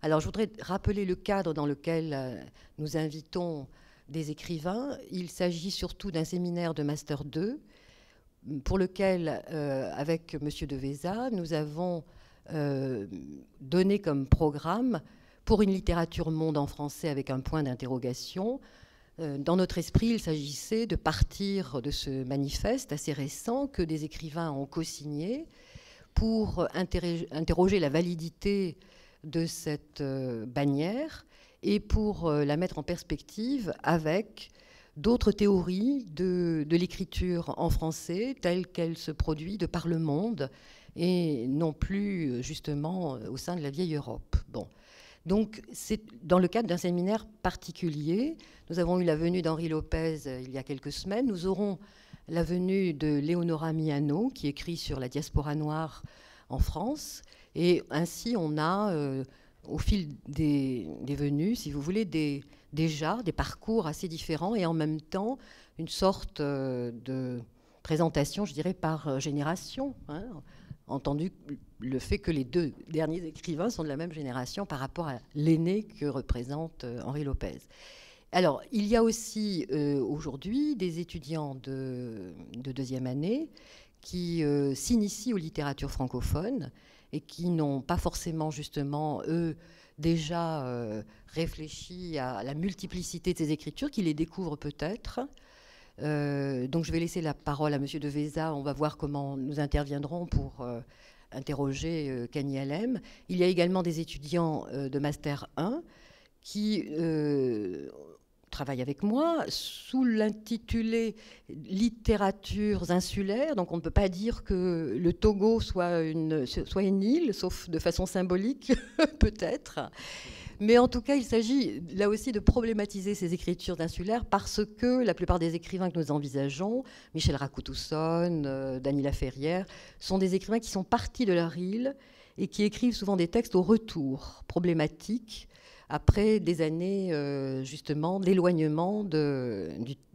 Alors je voudrais rappeler le cadre dans lequel euh, nous invitons des écrivains. Il s'agit surtout d'un séminaire de Master 2 pour lequel, euh, avec M. Deveza, nous avons euh, donné comme programme pour une littérature monde en français avec un point d'interrogation. dans notre esprit, il s'agissait de partir de ce manifeste assez récent que des écrivains ont co-signé pour interroger la validité de cette euh, bannière et pour euh, la mettre en perspective avec d'autres théories de, l'écriture en français telles qu'elle se produit de par le monde et non plus euh, justement au sein de la vieille Europe. Bon. Donc, c'est dans le cadre d'un séminaire particulier. Nous avons eu la venue d'Henri Lopez il y a quelques semaines. Nous aurons la venue de Léonora Miano, qui écrit sur la diaspora noire en France, et ainsi, on a, euh, au fil des, venues, si vous voulez, déjà des parcours assez différents et en même temps une sorte euh, de présentation, je dirais, par génération. Hein. entendu le fait que les deux derniers écrivains sont de la même génération par rapport à l'aîné que représente euh, Henri Lopez. Alors, il y a aussi aujourd'hui des étudiants de, deuxième année qui s'initient aux littératures francophones et qui n'ont pas forcément justement, eux, déjà euh, réfléchi à la multiplicité de ces écritures, qui les découvrent peut-être. Euh, donc je vais laisser la parole à Monsieur de on va voir comment nous interviendrons pour euh, interroger Kanyalem. Il y a également des étudiants de Master 1 qui travaille avec moi sous l'intitulé Littératures insulaires. Donc on ne peut pas dire que le Togo soit une, soit une île, sauf de façon symbolique, peut-être. Mais en tout cas, il s'agit là aussi de problématiser ces écritures insulaires parce que la plupart des écrivains que nous envisageons, Michel Rakoutousson, euh, Daniela Ferrière, sont des écrivains qui sont partis de leur île et qui écrivent souvent des textes au retour, problématiques, après des années euh, justement d'éloignement de,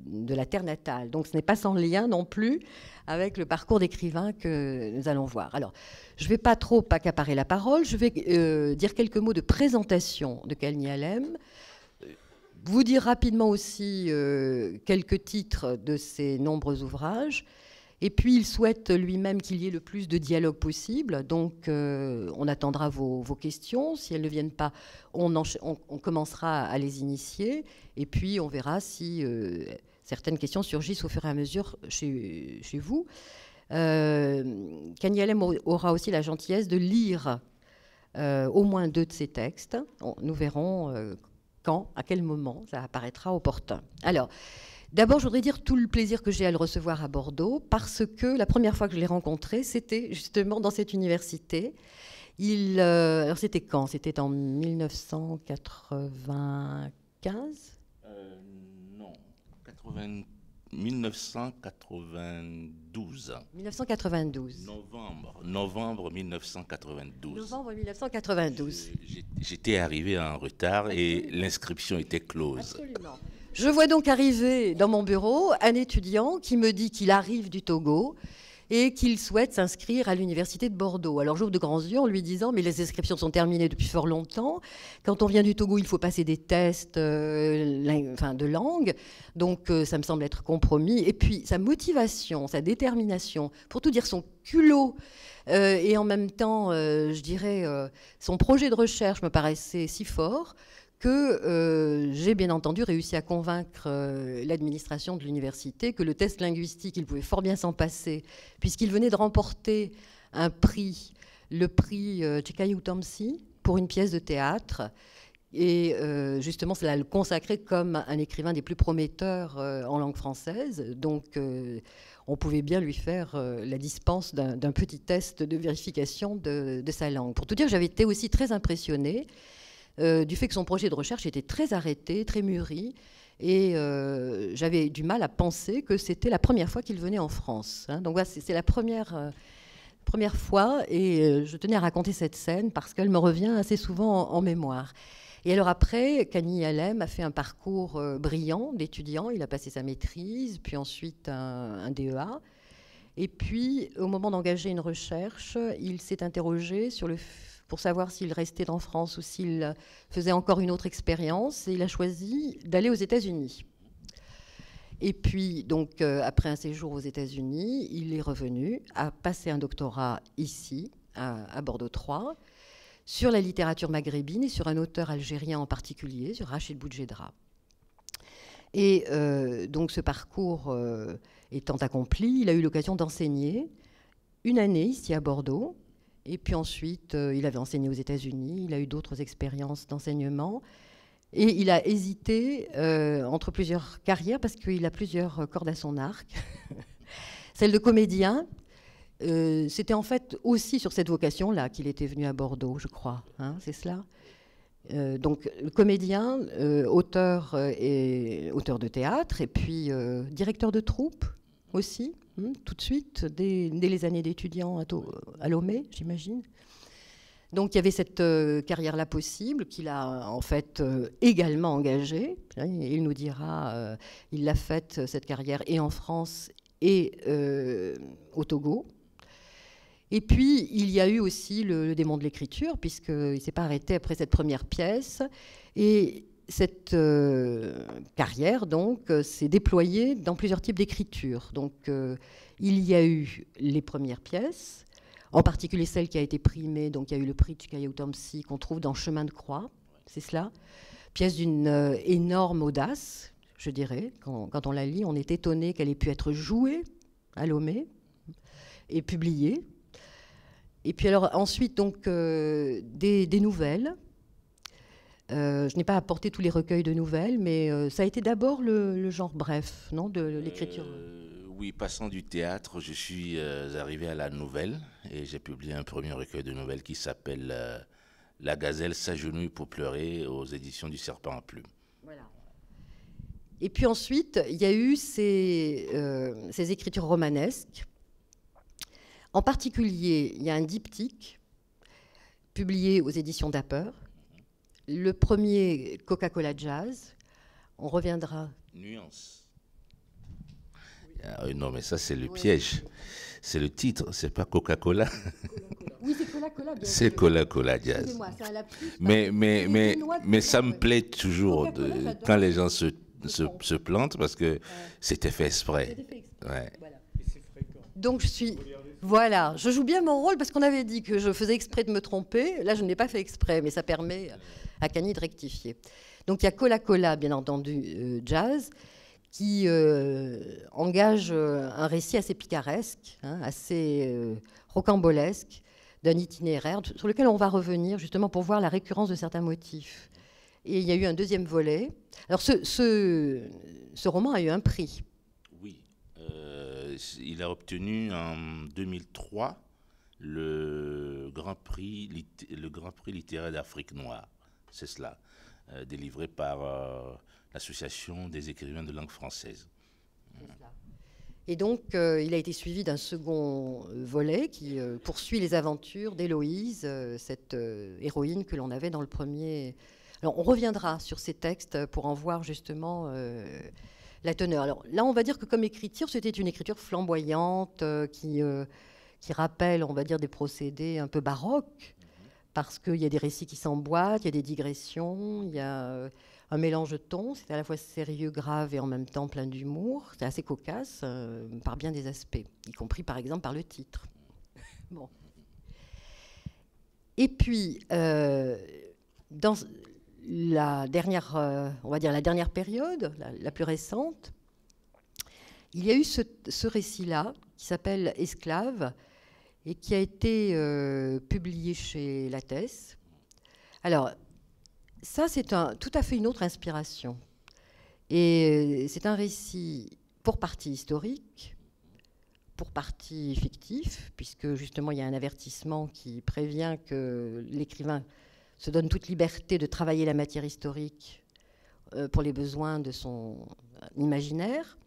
la terre natale. Donc ce n'est pas sans lien non plus avec le parcours d'écrivain que nous allons voir. Alors, je ne vais pas trop accaparer la parole, je vais euh, dire quelques mots de présentation de Kalnialem, vous dire rapidement aussi euh, quelques titres de ses nombreux ouvrages, et puis, il souhaite lui-même qu'il y ait le plus de dialogue possible. Donc, euh, on attendra vos, questions. Si elles ne viennent pas, on, on, commencera à les initier. Et puis, on verra si euh, certaines questions surgissent au fur et à mesure chez, chez vous. Euh, Kanyalem aura aussi la gentillesse de lire euh, au moins deux de ces textes. nous verrons quand, à quel moment ça apparaîtra opportun. Alors. D'abord, je voudrais dire tout le plaisir que j'ai à le recevoir à Bordeaux, parce que la première fois que je l'ai rencontré, c'était justement dans cette université. Il, euh, alors c'était quand C'était en 1995 euh, Non, 1992. 1992. Novembre, novembre 1992. Novembre 1992. J'étais arrivé en retard et l'inscription était close. Absolument. Je vois donc arriver dans mon bureau un étudiant qui me dit qu'il arrive du Togo et qu'il souhaite s'inscrire à l'université de Bordeaux. Alors j'ouvre de grands yeux en lui disant mais les inscriptions sont terminées depuis fort longtemps. Quand on vient du Togo, il faut passer des tests euh, de langue, donc euh, ça me semble être compromis. Et puis sa motivation, sa détermination, pour tout dire son culot euh, et en même temps, je dirais, son projet de recherche me paraissait si fort que euh, j'ai bien entendu réussi à convaincre euh, l'administration de l'université que le test linguistique, il pouvait fort bien s'en passer, puisqu'il venait de remporter un prix, le prix euh, Tomsi, pour une pièce de théâtre. Et euh, justement, cela le consacrait comme un écrivain des plus prometteurs en langue française. Donc, on pouvait bien lui faire la dispense d'un petit test de vérification de, de, sa langue. Pour tout dire, j'avais été aussi très impressionnée euh, du fait que son projet de recherche était très arrêté, très mûri. Et euh, j'avais du mal à penser que c'était la première fois qu'il venait en France. Hein. Donc voilà, c'est la première, euh, première fois. Et je tenais à raconter cette scène parce qu'elle me revient assez souvent en, mémoire. Et alors après, Kany Alem a fait un parcours brillant d'étudiant. Il a passé sa maîtrise, puis ensuite un, un DEA. Et puis, au moment d'engager une recherche, il s'est interrogé sur le pour savoir s'il restait en France ou s'il euh, faisait encore une autre expérience. il a choisi d'aller aux États-Unis. Et puis, donc, euh, après un séjour aux États-Unis, il est revenu, a passé un doctorat ici, à, Bordeaux 3, sur la littérature maghrébine et sur un auteur algérien en particulier, sur Rachid Boudjedra. Et euh, donc ce parcours étant accompli, il a eu l'occasion d'enseigner une année ici à Bordeaux et puis ensuite, euh, il avait enseigné aux États-Unis, il a eu d'autres expériences d'enseignement. Et il a hésité euh, entre plusieurs carrières parce qu'il a plusieurs cordes à son arc. Celle de comédien, euh, c'était en fait aussi sur cette vocation-là qu'il était venu à Bordeaux, je crois. Hein, c'est cela donc comédien, auteur, et, auteur de théâtre, et puis directeur de troupe aussi. Hein, tout de suite, dès, les années d'étudiants à, Lomé, j'imagine. Donc il y avait cette euh, carrière-là possible qu'il a en fait euh, également engagée. Hein, il nous dira, euh, il l'a faite cette carrière et en France et au Togo. Et puis il y a eu aussi le, démon de l'écriture puisqu'il s'est pas arrêté après cette première pièce et cette euh, carrière donc euh, s'est déployée dans plusieurs types d'écriture. Donc euh, il y a eu les premières pièces, en particulier celle qui a été primée, donc il y a eu le prix de Tomsi qu'on trouve dans Chemin de croix, c'est cela. Pièce d'une énorme audace, je dirais. Quand, on la lit, on est étonné qu'elle ait pu être jouée à Lomé et publiée. Et puis alors ensuite donc des nouvelles euh, je n'ai pas apporté tous les recueils de nouvelles, mais euh, ça a été d'abord le, genre bref, non, de l'écriture euh, Oui, passant du théâtre, je suis arrivé à la nouvelle et j'ai publié un premier recueil de nouvelles qui s'appelle La gazelle s'agenouille pour pleurer aux éditions du Serpent en plume. Voilà. Et puis ensuite, il y a eu ces, ces écritures romanesques. En particulier, il y a un diptyque publié aux éditions d'Apper le premier, Coca-Cola Jazz. On reviendra. Nuance. Ah non, mais ça, c'est le piège. C'est le titre, c'est pas Coca-Cola. Oui, c'est Coca-Cola. C'est Coca-Cola Jazz. Mais, mais, mais, mais ça me plaît toujours de, quand les gens se, se, plantent parce que c'était fait exprès. Fait exprès. Donc je suis... Voilà, je joue bien mon rôle parce qu'on avait dit que je faisais exprès de me tromper. Là, je ne l'ai pas fait exprès, mais ça permet à rectifier. Donc il y a Cola Cola, bien entendu, euh, jazz, qui euh, engage euh, un récit assez picaresque, hein, assez rocambolesque, d'un itinéraire sur lequel on va revenir justement pour voir la récurrence de certains motifs. Et il y a eu un deuxième volet. Alors ce, ce, roman a eu un prix. Oui, il a obtenu en 2003 le Grand Prix, le Grand Prix littéraire d'Afrique noire c'est cela, euh, délivré par euh, l'Association des écrivains de langue française. Et donc, euh, il a été suivi d'un second volet qui poursuit les aventures d'Héloïse, cette héroïne que l'on avait dans le premier. Alors, on reviendra sur ces textes pour en voir justement la teneur. Alors là, on va dire que comme écriture, c'était une écriture flamboyante qui qui rappelle, on va dire, des procédés un peu baroques, parce qu'il y a des récits qui s'emboîtent, il y a des digressions, il y a euh, un mélange de tons, c'est à la fois sérieux, grave et en même temps plein d'humour, c'est assez cocasse euh, par bien des aspects, y compris par exemple par le titre. bon. Et puis, euh, dans la dernière, on va dire la dernière période, la, plus récente, il y a eu ce, ce récit-là qui s'appelle Esclave, et qui a été euh, publié chez Lattès. Alors, ça, c'est tout à fait une autre inspiration. Et euh, c'est un récit pour partie historique, pour partie fictif, puisque justement, il y a un avertissement qui prévient que l'écrivain se donne toute liberté de travailler la matière historique euh, pour les besoins de son imaginaire.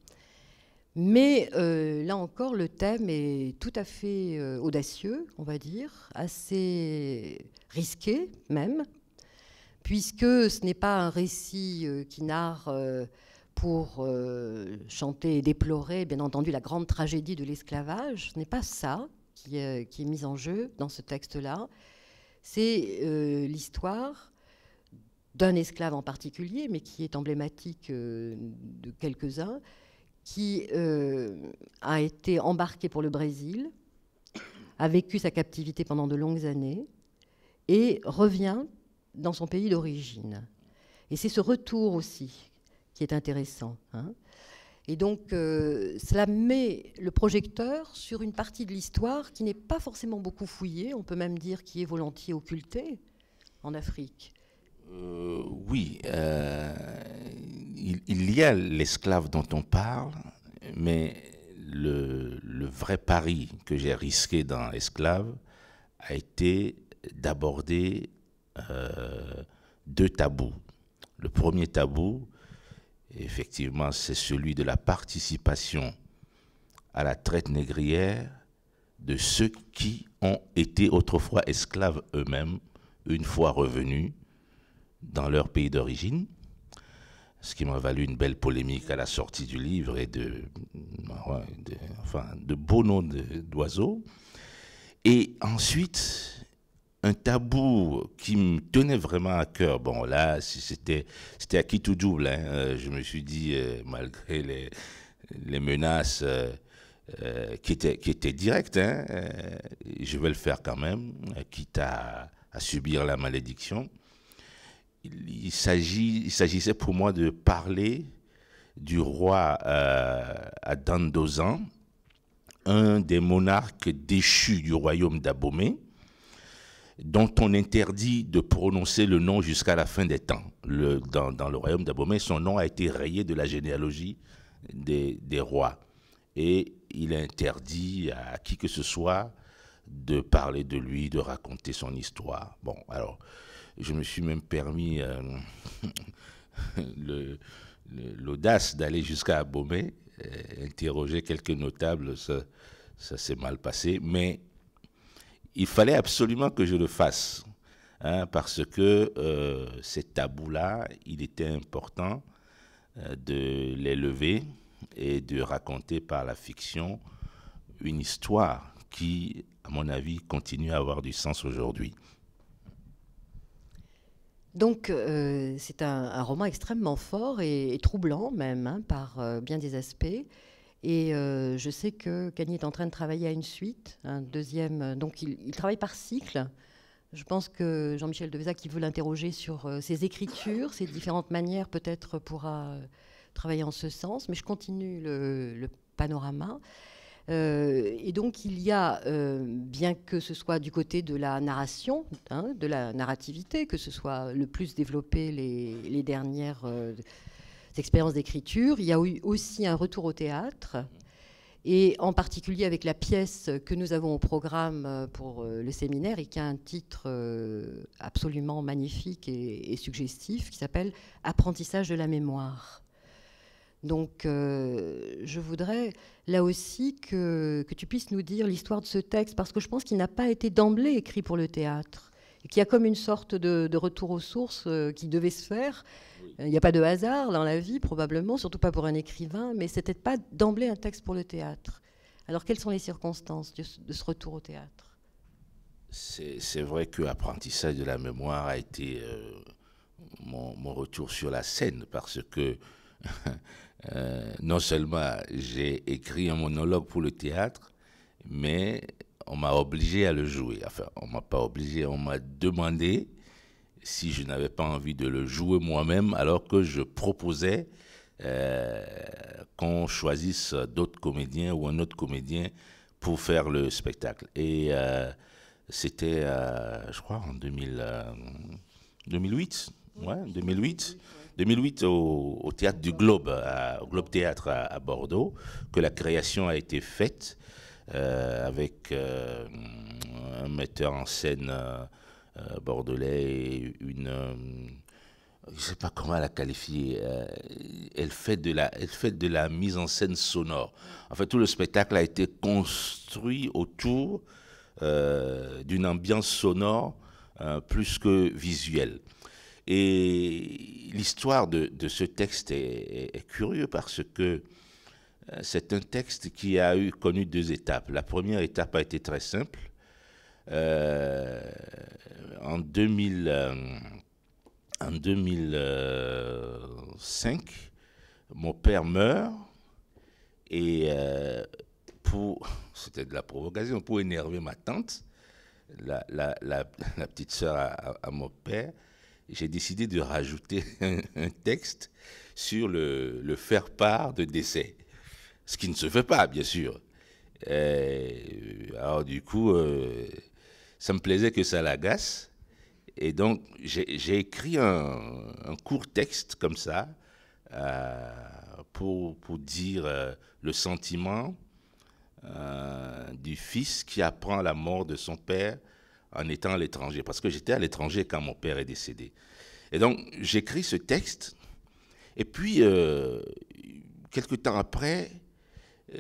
Mais euh, là encore, le thème est tout à fait euh, audacieux, on va dire, assez risqué même, puisque ce n'est pas un récit euh, qui narre pour chanter et déplorer, bien entendu, la grande tragédie de l'esclavage. Ce n'est pas ça qui est mis en jeu dans ce texte-là. C'est l'histoire d'un esclave en particulier, mais qui est emblématique de quelques-uns, qui euh, a été embarqué pour le Brésil, a vécu sa captivité pendant de longues années et revient dans son pays d'origine. Et c'est ce retour aussi qui est intéressant. Hein. Et donc, euh, cela met le projecteur sur une partie de l'histoire qui n'est pas forcément beaucoup fouillée, on peut même dire qui est volontiers occultée en Afrique. Euh, oui, il, y a l'esclave dont on parle, mais le, vrai pari que j'ai risqué dans Esclave a été d'aborder euh, deux tabous. Le premier tabou, effectivement, c'est celui de la participation à la traite négrière de ceux qui ont été autrefois esclaves eux-mêmes, une fois revenus dans leur pays d'origine ce qui m'a valu une belle polémique à la sortie du livre et de, de enfin, de beaux noms d'oiseaux. Et ensuite, un tabou qui me tenait vraiment à cœur. Bon, là, c'était à qui tout double. Hein. Euh, je me suis dit, euh, malgré les, les menaces euh, qui, étaient, qui étaient directes, hein, je vais le faire quand même, quitte à subir la malédiction il, s'agissait pour moi de parler du roi euh, Adandozan, un des monarques déchus du royaume d'Abomé, dont on interdit de prononcer le nom jusqu'à la fin des temps. dans, le royaume d'Abomé, son nom a été rayé de la généalogie des, des, rois. Et il interdit à qui que ce soit de parler de lui, de raconter son histoire. Bon, alors, je me suis même permis euh, l'audace d'aller jusqu'à Abomey, euh, interroger quelques notables. Ça, s'est mal passé, mais il fallait absolument que je le fasse. Hein, parce que euh, ces tabous-là, il était important de les lever et de raconter par la fiction une histoire qui, à mon avis, continue à avoir du sens aujourd'hui. Donc euh, c'est un, roman extrêmement fort et, troublant même hein, par euh, bien des aspects. Et euh, je sais que Cagny est en train de travailler à une suite, un deuxième. Donc il, travaille par cycle. Je pense que Jean-Michel devesac qui veut l'interroger sur ses écritures, ses différentes manières, peut-être pourra travailler en ce sens. Mais je continue le panorama. Euh, et donc il y a, euh, bien que ce soit du côté de la narration, hein, de la narrativité, que ce soit le plus développé les, dernières euh, expériences d'écriture, il y a eu aussi un retour au théâtre. Et en particulier avec la pièce que nous avons au programme pour le séminaire et qui a un titre absolument magnifique et suggestif qui s'appelle Apprentissage de la mémoire. Donc euh, je voudrais là aussi que, tu puisses nous dire l'histoire de ce texte, parce que je pense qu'il n'a pas été d'emblée écrit pour le théâtre, et qu'il y a comme une sorte de, retour aux sources euh, qui devait se faire. Euh, il n'y a pas de hasard dans la vie, probablement, surtout pas pour un écrivain, mais n'était pas d'emblée un texte pour le théâtre. Alors quelles sont les circonstances de, ce retour au théâtre c'est vrai que l'apprentissage de la mémoire a été mon, mon, retour sur la scène parce que Euh, non seulement j'ai écrit un monologue pour le théâtre, mais on m'a obligé à le jouer. Enfin, on m'a pas obligé, on m'a demandé si je n'avais pas envie de le jouer moi-même, alors que je proposais euh, qu'on choisisse d'autres comédiens ou un autre comédien pour faire le spectacle. Et euh, c'était, je crois, en 2008. 2008. 2008 au, théâtre du Globe, au Globe Théâtre à, Bordeaux, que la création a été faite euh, avec euh, un metteur en scène euh, bordelais une je ne sais pas comment la qualifier, elle, fait de la, de la mise en scène sonore. En fait, tout le spectacle a été construit autour d'une ambiance sonore plus que visuelle. Et l'histoire de, ce texte est, est, curieux parce que euh, c'est un texte qui a eu connu deux étapes. La première étape a été très simple. Euh, en, 2005, euh, mon père meurt et pour c'était de la provocation pour énerver ma tante, la, petite sœur à, mon père, j'ai décidé de rajouter un texte sur le, faire-part de décès. Ce qui ne se fait pas, bien sûr. Euh, alors du coup, euh, ça me plaisait que ça l'agace. Et donc, j'ai écrit un, court texte comme ça euh, pour, dire le sentiment du fils qui apprend la mort de son père en étant à l'étranger, parce que j'étais à l'étranger quand mon père est décédé. Et donc, j'écris ce texte, et puis, euh, quelques temps après,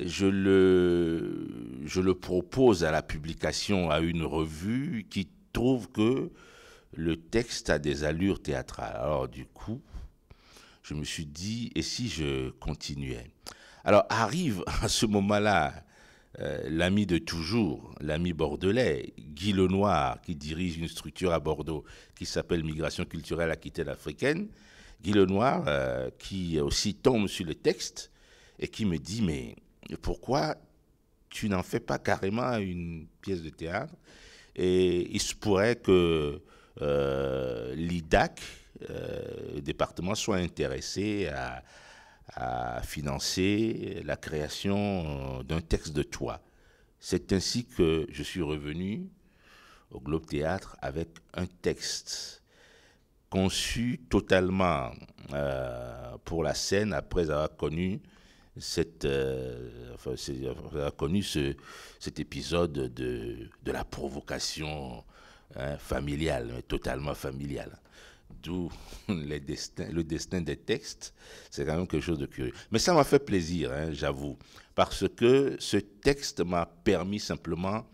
je le, je le propose à la publication, à une revue qui trouve que le texte a des allures théâtrales. Alors, du coup, je me suis dit, et si je continuais Alors, arrive à ce moment-là euh, l'ami de toujours, l'ami bordelais, Guy Lenoir, qui dirige une structure à Bordeaux qui s'appelle Migration culturelle aquitaine africaine, Guy Lenoir, euh, qui aussi tombe sur le texte et qui me dit, mais pourquoi tu n'en fais pas carrément une pièce de théâtre Et il se pourrait que l'IDAC, euh, l'IDAC, département, soit intéressé à, à financer la création euh, d'un texte de toi. C'est ainsi que je suis revenu au Globe Théâtre avec un texte conçu totalement euh, pour la scène après avoir connu cette, euh, connu cet épisode de, la provocation hein, familiale, totalement familiale ou le destin des textes, c'est quand même quelque chose de curieux. Mais ça m'a fait plaisir, hein, j'avoue, parce que ce texte m'a permis simplement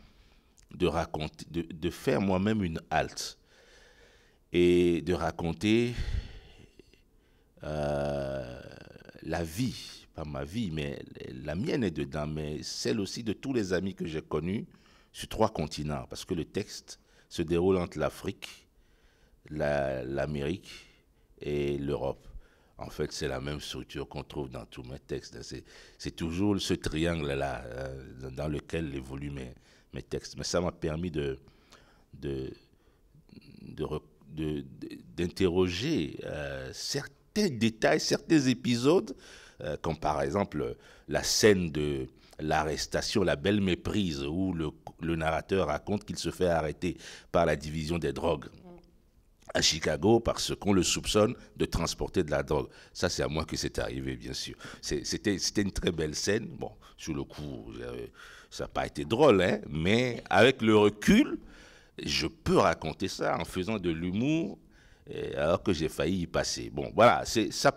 de raconter, de, faire moi-même une halte et de raconter euh, la vie, pas ma vie, mais la mienne est dedans, mais celle aussi de tous les amis que j'ai connus sur trois continents, parce que le texte se déroule entre l'Afrique, l'Amérique et l'Europe. En fait, c'est la même structure qu'on trouve dans tous mes textes. C'est toujours ce triangle-là euh, dans lequel évoluent mes, mes textes. Mais ça m'a permis de, d'interroger euh, certains détails, certains épisodes, euh, comme par exemple la scène de l'arrestation, la belle méprise, où le narrateur raconte qu'il se fait arrêter par la division des drogues à Chicago parce qu'on le soupçonne de transporter de la drogue. Ça, c'est à moi que c'est arrivé, bien sûr. C'était une très belle scène. Bon, sur le coup, euh, ça n'a pas été drôle, hein, mais avec le recul, je peux raconter ça en faisant de l'humour euh, alors que j'ai failli y passer. Bon, voilà, ça.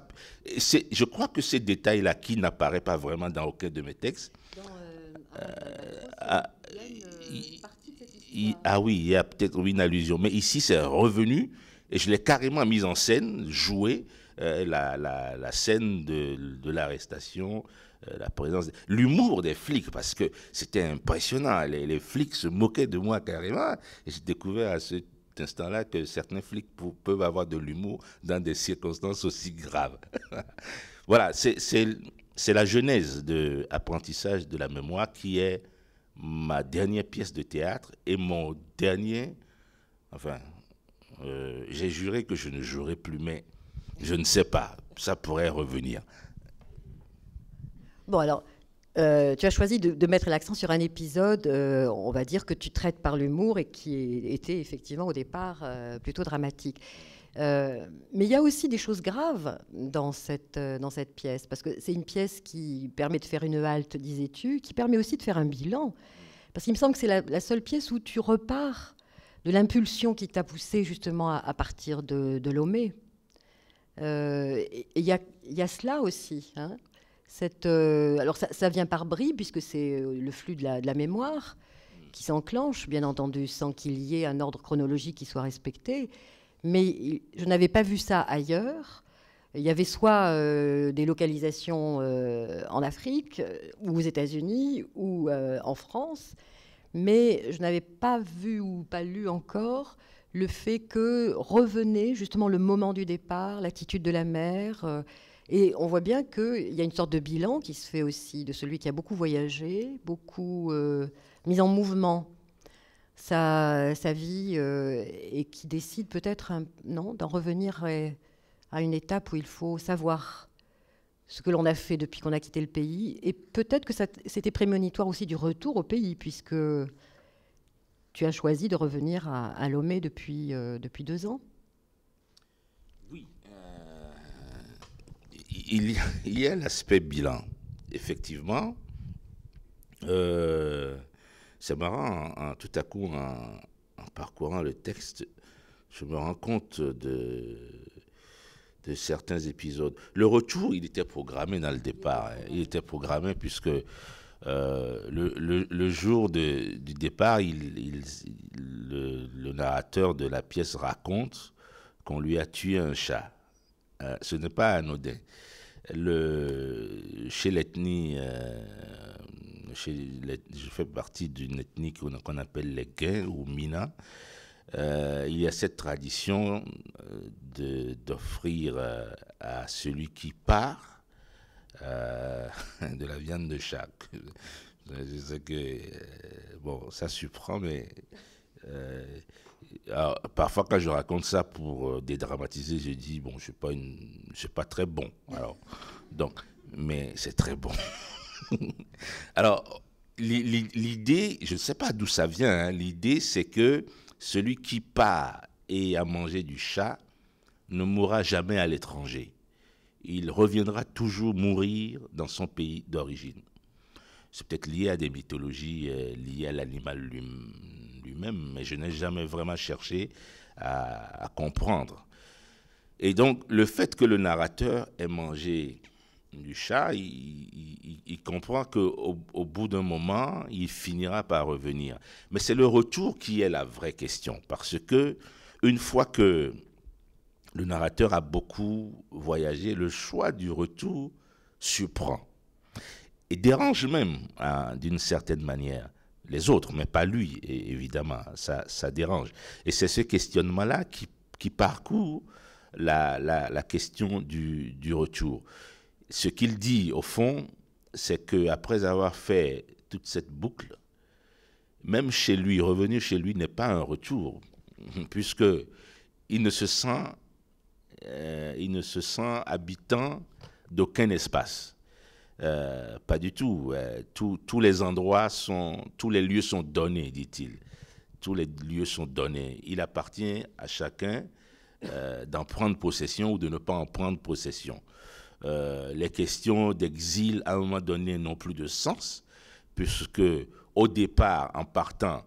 je crois que ces détails-là qui n'apparaissent pas vraiment dans aucun de mes textes. Dans, euh, ah oui, il y a peut-être une allusion. Mais ici, c'est revenu et je l'ai carrément mise en scène, joué euh, la, la, scène de, de l'arrestation, euh, la présence, l'humour des flics, parce que c'était impressionnant. Les, flics se moquaient de moi carrément. Et j'ai découvert à cet instant-là que certains flics peuvent avoir de l'humour dans des circonstances aussi graves. voilà, c'est la genèse de apprentissage de la mémoire qui est ma dernière pièce de théâtre et mon dernier, enfin, euh, j'ai juré que je ne jouerai plus, mais je ne sais pas, ça pourrait revenir. Bon, alors, euh, tu as choisi de, mettre l'accent sur un épisode, euh, on va dire, que tu traites par l'humour et qui était effectivement au départ plutôt dramatique. Euh, mais il y a aussi des choses graves euh, dans cette, pièce, parce que c'est une pièce qui permet de faire une halte, disais-tu, qui permet aussi de faire un bilan. Parce qu'il me semble que c'est la, seule pièce où tu repars de l'impulsion qui t'a poussé justement à, partir de, de Lomé. Euh, et il y, a, cela aussi. Hein. alors ça, vient par bris, puisque c'est le flux de la mémoire qui s'enclenche, bien entendu, sans qu'il y ait un ordre chronologique qui soit respecté mais je n'avais pas vu ça ailleurs. Il y avait soit euh, des localisations euh, en Afrique, ou aux États-Unis, ou euh, en France, mais je n'avais pas vu ou pas lu encore le fait que revenait justement le moment du départ, l'attitude de la mer. et on voit bien qu'il y a une sorte de bilan qui se fait aussi de celui qui a beaucoup voyagé, beaucoup mis en mouvement sa, sa vie euh, et qui décide peut-être non d'en revenir à une étape où il faut savoir ce que l'on a fait depuis qu'on a quitté le pays. Et peut-être que c'était prémonitoire aussi du retour au pays, puisque tu as choisi de revenir à, Lomé depuis, euh, depuis deux ans. Oui. Euh, il, il, y a l'aspect bilan. Effectivement, euh, c'est marrant, hein, hein, tout à coup, en, parcourant le texte, je me rends compte de, certains épisodes. Le retour, il était programmé dans le départ. Hein. Il était programmé puisque euh, le, jour du départ, le, narrateur de la pièce raconte qu'on lui a tué un chat. Euh, ce n'est pas anodin. Le, chez l'ethnie euh, je fais partie d'une ethnie qu'on appelle les Gains ou Mina. Euh, il y a cette tradition euh, d'offrir euh, à celui qui part de la viande de chaque Je sais que, bon, ça surprend, mais parfois, quand je raconte ça pour dédramatiser, je dis bon, je ne pas suis pas très bon. Alors, donc, mais c'est très bon. Alors, l'idée, je ne sais pas d'où ça vient, hein, l'idée c'est que celui qui part et a mangé du chat ne mourra jamais à l'étranger. Il reviendra toujours mourir dans son pays d'origine. C'est peut-être lié à des mythologies euh, liées à l'animal lui-même, mais je n'ai jamais vraiment cherché à, à comprendre. Et donc, le fait que le narrateur ait mangé du chat, il, comprend qu'au au bout d'un moment, il finira par revenir. Mais c'est le retour qui est la vraie question, parce que une fois que le narrateur a beaucoup voyagé, le choix du retour surprend et dérange même hein, d'une certaine manière les autres, mais pas lui, évidemment, ça, ça dérange. Et c'est ce questionnement-là qui, parcourt la, question du, du, retour ce qu'il dit, au fond, c'est après avoir fait toute cette boucle, même chez lui, revenir chez lui n'est pas un retour, puisque il ne se sent, euh, il ne se sent habitant d'aucun espace. Euh, pas du tout. Tous les endroits sont, tous les lieux sont donnés, dit-il. Tous les lieux sont donnés. Il appartient à chacun euh, d'en prendre possession ou de ne pas en prendre possession. Euh, les questions d'exil, à un moment donné, n'ont plus de sens, puisque au départ, en partant,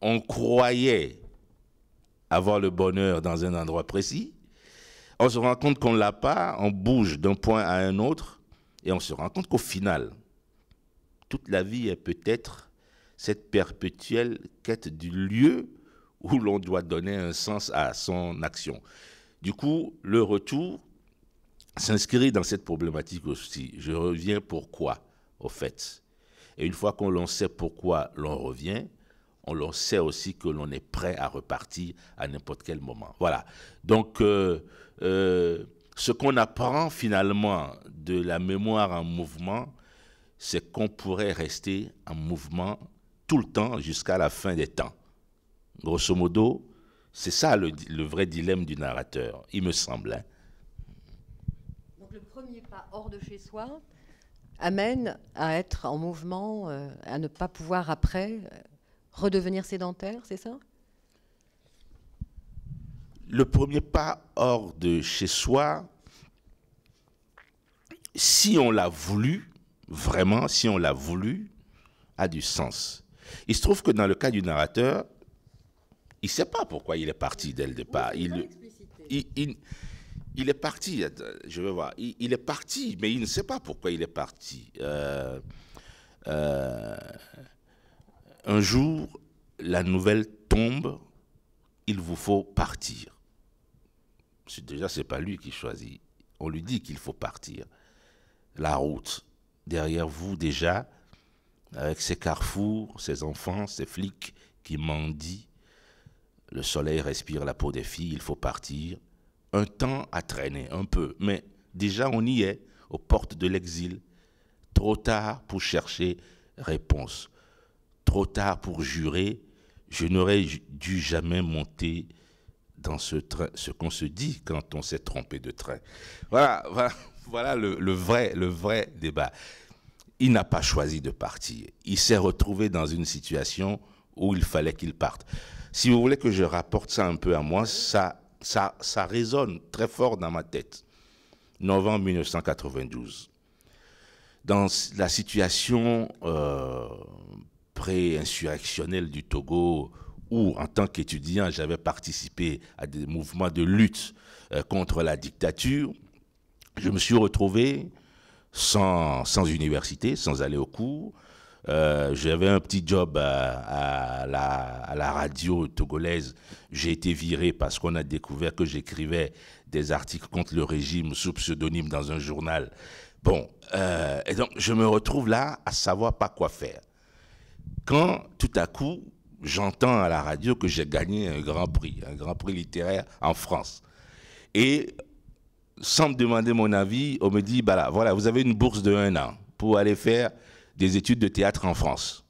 on croyait avoir le bonheur dans un endroit précis. On se rend compte qu'on ne l'a pas, on bouge d'un point à un autre, et on se rend compte qu'au final, toute la vie est peut-être cette perpétuelle quête du lieu où l'on doit donner un sens à son action. Du coup, le retour s'inscrire dans cette problématique aussi. Je reviens pourquoi, au fait. Et une fois qu'on l'on sait pourquoi l'on revient, on l'on sait aussi que l'on est prêt à repartir à n'importe quel moment. Voilà. Donc, euh, euh, ce qu'on apprend finalement de la mémoire en mouvement, c'est qu'on pourrait rester en mouvement tout le temps jusqu'à la fin des temps. Grosso modo, c'est ça le, vrai dilemme du narrateur, il me semble. Hein premier pas hors de chez soi amène à être en mouvement, euh, à ne pas pouvoir après euh, redevenir sédentaire, c'est ça Le premier pas hors de chez soi, si on l'a voulu, vraiment, si on l'a voulu, a du sens. Il se trouve que dans le cas du narrateur, il ne sait pas pourquoi il est parti dès le départ. il, il, il est parti, je vais voir, il, est parti, mais il ne sait pas pourquoi il est parti. Euh, euh, un jour, la nouvelle tombe, il vous faut partir. Déjà, ce n'est pas lui qui choisit. On lui dit qu'il faut partir. La route, derrière vous déjà, avec ses carrefours, ses enfants, ses flics qui mendient. Le soleil respire la peau des filles, il faut partir un temps à traîner, un peu, mais déjà on y est, aux portes de l'exil, trop tard pour chercher réponse, trop tard pour jurer, je n'aurais dû jamais monter dans ce train, ce qu'on se dit quand on s'est trompé de train. Voilà, voilà, le, vrai, le vrai débat. Il n'a pas choisi de partir. Il s'est retrouvé dans une situation où il fallait qu'il parte. Si vous voulez que je rapporte ça un peu à moi, ça ça, résonne très fort dans ma tête. Novembre 1992. Dans la situation euh, pré-insurrectionnelle du Togo, où en tant qu'étudiant j'avais participé à des mouvements de lutte euh, contre la dictature, je me suis retrouvé sans, sans université, sans aller au cours, euh, j'avais un petit job à, la, radio togolaise. J'ai été viré parce qu'on a découvert que j'écrivais des articles contre le régime sous pseudonyme dans un journal. Bon, euh, et donc je me retrouve là à savoir pas quoi faire. Quand tout à coup, j'entends à la radio que j'ai gagné un grand prix, un grand prix littéraire en France. Et sans me demander mon avis, on me dit, voilà, vous avez une bourse de un an pour aller faire des études de théâtre en France.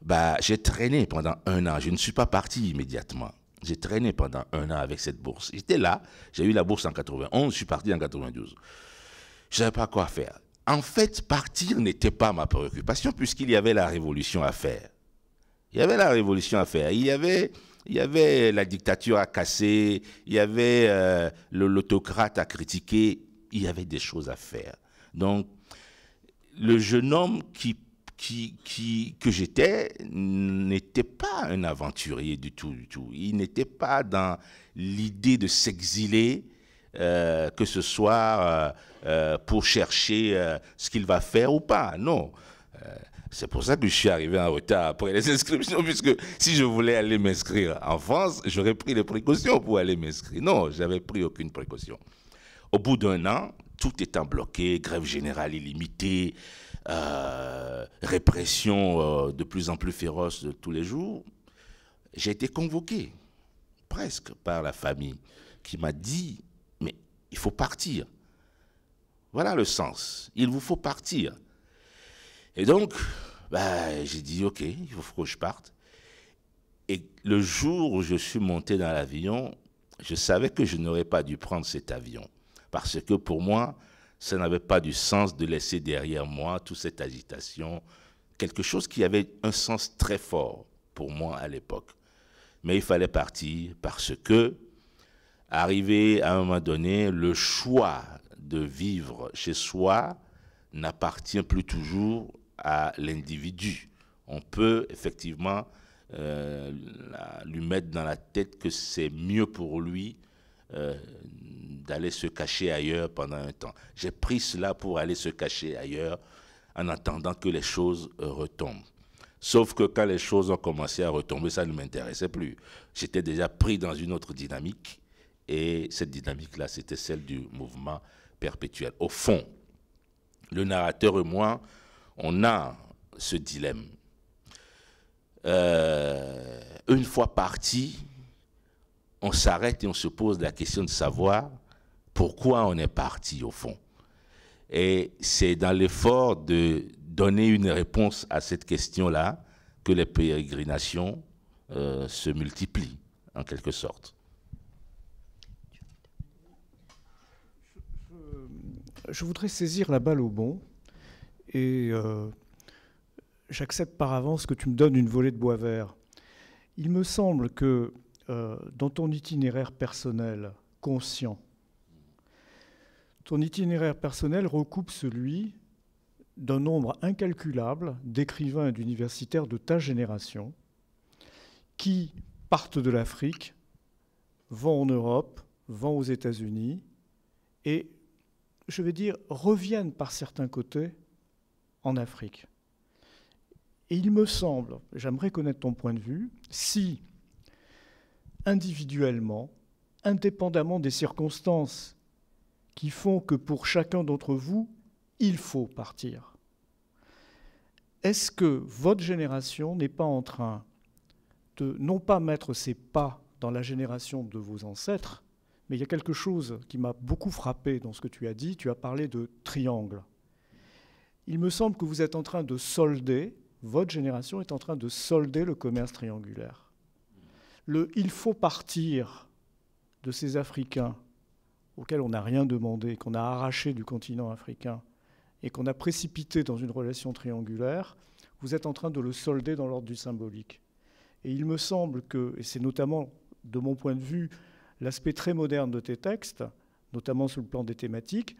Bah, j'ai traîné pendant un an. Je ne suis pas parti immédiatement. J'ai traîné pendant un an avec cette bourse. J'étais là, j'ai eu la bourse en 91, je suis parti en 92. Je ne savais pas quoi faire. En fait, partir n'était pas ma préoccupation puisqu'il y avait la révolution à faire. Il y avait la révolution à faire. Il y avait, il y avait la dictature à casser, il y avait euh, l'autocrate à critiquer, il y avait des choses à faire. Donc, le jeune homme qui, que j'étais n'était pas un aventurier du tout, du tout. Il n'était pas dans l'idée de s'exiler, euh, que ce soit euh, euh, pour chercher ce qu'il va faire ou pas. Non. C'est pour ça que je suis arrivé en retard après les inscriptions, puisque si je voulais aller m'inscrire en France, j'aurais pris les précautions pour aller m'inscrire. Non, j'avais pris aucune précaution. Au bout d'un an, tout étant bloqué, grève générale illimitée, euh, répression euh, de plus en plus féroce de tous les jours, j'ai été convoqué, presque, par la famille qui m'a dit, mais il faut partir. Voilà le sens, il vous faut partir. Et donc, bah, j'ai dit, ok, il faut que je parte. Et le jour où je suis monté dans l'avion, je savais que je n'aurais pas dû prendre cet avion. Parce que pour moi, ça n'avait pas du sens de laisser derrière moi toute cette agitation, quelque chose qui avait un sens très fort pour moi à l'époque. Mais il fallait partir parce que, arrivé à un moment donné, le choix de vivre chez soi n'appartient plus toujours à l'individu. On peut effectivement euh, lui mettre dans la tête que c'est mieux pour lui euh, d'aller se cacher ailleurs pendant un temps. J'ai pris cela pour aller se cacher ailleurs en attendant que les choses euh, retombent. Sauf que quand les choses ont commencé à retomber, ça ne m'intéressait plus. J'étais déjà pris dans une autre dynamique et cette dynamique-là, c'était celle du mouvement perpétuel. Au fond, le narrateur et moi, on a ce dilemme. Euh, une fois parti, on s'arrête et on se pose la question de savoir pourquoi on est parti au fond. Et c'est dans l'effort de donner une réponse à cette question-là que les pérégrinations euh, se multiplient, en quelque sorte. Je, voudrais saisir la balle au bon et euh, j'accepte par avance que tu me donnes une volée de bois vert. Il me semble que euh, dans ton itinéraire personnel, conscient, ton itinéraire personnel recoupe celui d'un nombre incalculable d'écrivains et d'universitaires de ta génération qui partent de l'Afrique, vont en Europe, vont aux États-Unis et, je vais dire, reviennent par certains côtés en Afrique. Et il me semble, j'aimerais connaître ton point de vue, si individuellement, indépendamment des circonstances qui font que pour chacun d'entre vous, il faut partir. Est-ce que votre génération n'est pas en train de non pas mettre ses pas dans la génération de vos ancêtres, mais il y a quelque chose qui m'a beaucoup frappé dans ce que tu as dit, tu as parlé de triangle. Il me semble que vous êtes en train de solder, votre génération est en train de solder le commerce triangulaire le il faut partir de ces Africains auxquels on n'a rien demandé, qu'on a arraché du continent africain et qu'on a précipité dans une relation triangulaire, vous êtes en train de le solder dans l'ordre du symbolique. Et il me semble que, et c'est notamment de mon point de vue l'aspect très moderne de tes textes, notamment sur le plan des thématiques,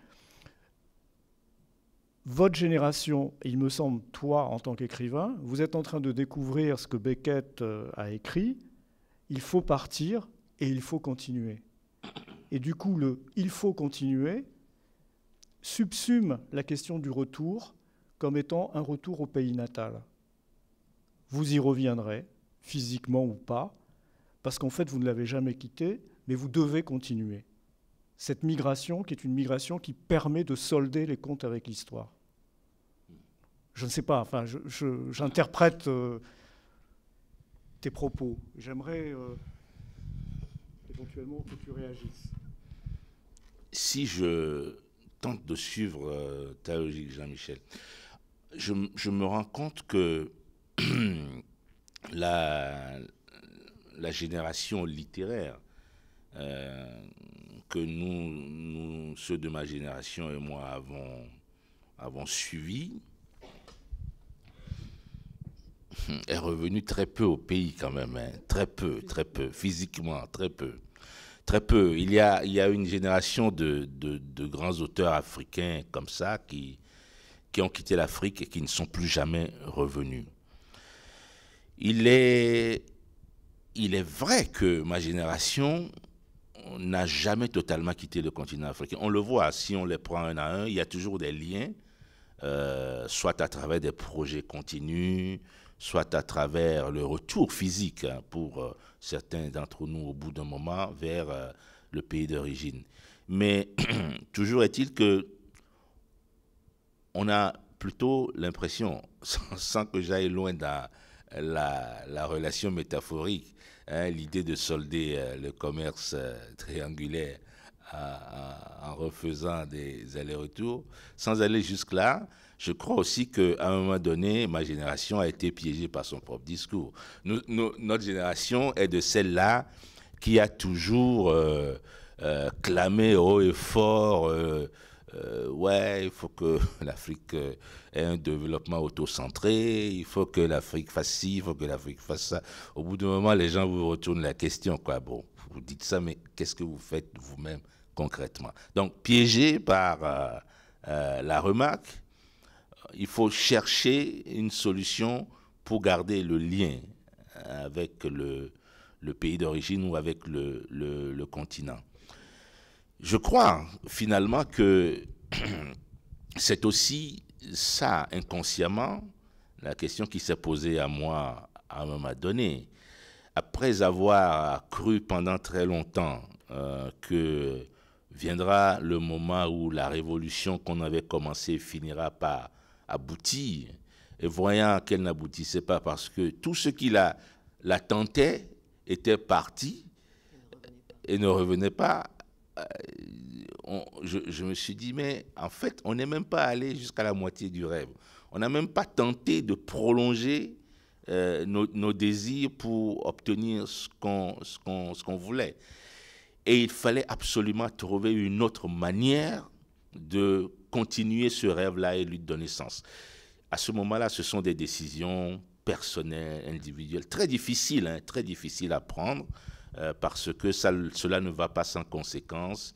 votre génération, il me semble toi en tant qu'écrivain, vous êtes en train de découvrir ce que Beckett euh, a écrit, il faut partir et il faut continuer. Et du coup, le il faut continuer subsume la question du retour comme étant un retour au pays natal. Vous y reviendrez, physiquement ou pas, parce qu'en fait, vous ne l'avez jamais quitté, mais vous devez continuer. Cette migration qui est une migration qui permet de solder les comptes avec l'histoire. Je ne sais pas, enfin, j'interprète... Euh, propos. J'aimerais euh, éventuellement que tu réagisses. Si je tente de suivre euh, ta logique, Jean-Michel, je, me rends compte que la, la génération littéraire euh, que nous, ceux de ma génération et moi avons, avons suivi, Hmm. est revenu très peu au pays quand même, hein. très peu, très peu, physiquement, très peu. Très peu. Il y a, une génération de, grands auteurs africains comme ça qui, ont quitté l'Afrique et qui ne sont plus jamais revenus. Il est, vrai que ma génération n'a jamais totalement quitté le continent africain. On le voit, si on les prend un à un, il y a toujours des liens, euh, soit à travers des projets continus, soit à travers le retour physique hein, pour euh, certains d'entre nous au bout d'un moment vers euh, le pays d'origine. Mais toujours est-il que on a plutôt l'impression, sans, que j'aille loin dans la, relation métaphorique, hein, l'idée de solder euh, le commerce triangulaire en refaisant des allers-retours, sans aller jusque-là, je crois aussi qu'à un moment donné, ma génération a été piégée par son propre discours. notre génération est de celle-là qui a toujours euh, euh, clamé haut et fort. Euh, ouais, il faut que l'Afrique ait un développement autocentré, il faut que l'Afrique fasse ci, il faut que l'Afrique fasse ça. Au bout d'un moment, les gens vous retournent la question, quoi. Bon, vous dites ça, mais qu'est-ce que vous faites vous-même concrètement Donc, piégé par la remarque, il faut chercher une solution pour garder le lien avec le, le pays d'origine ou avec le, continent. Je crois finalement que c'est aussi ça, inconsciemment, la question qui s'est posée à moi à un moment donné. Après avoir cru pendant très longtemps euh, que viendra le moment où la révolution qu'on avait commencée finira par aboutir, et voyant qu'elle n'aboutissait pas parce que tout ce qui la, la tentait était parti et ne revenait pas, euh, je, me suis dit, mais en fait, on n'est même pas allé jusqu'à la moitié du rêve. On n'a même pas tenté de prolonger euh, nos, désirs pour obtenir ce qu'on voulait. Et il fallait absolument trouver une autre manière de continuer ce rêve-là et lui donner sens. À ce moment-là, ce sont des décisions personnelles, individuelles, très difficiles, hein, très difficiles à prendre, euh, parce que cela ne va pas sans conséquences.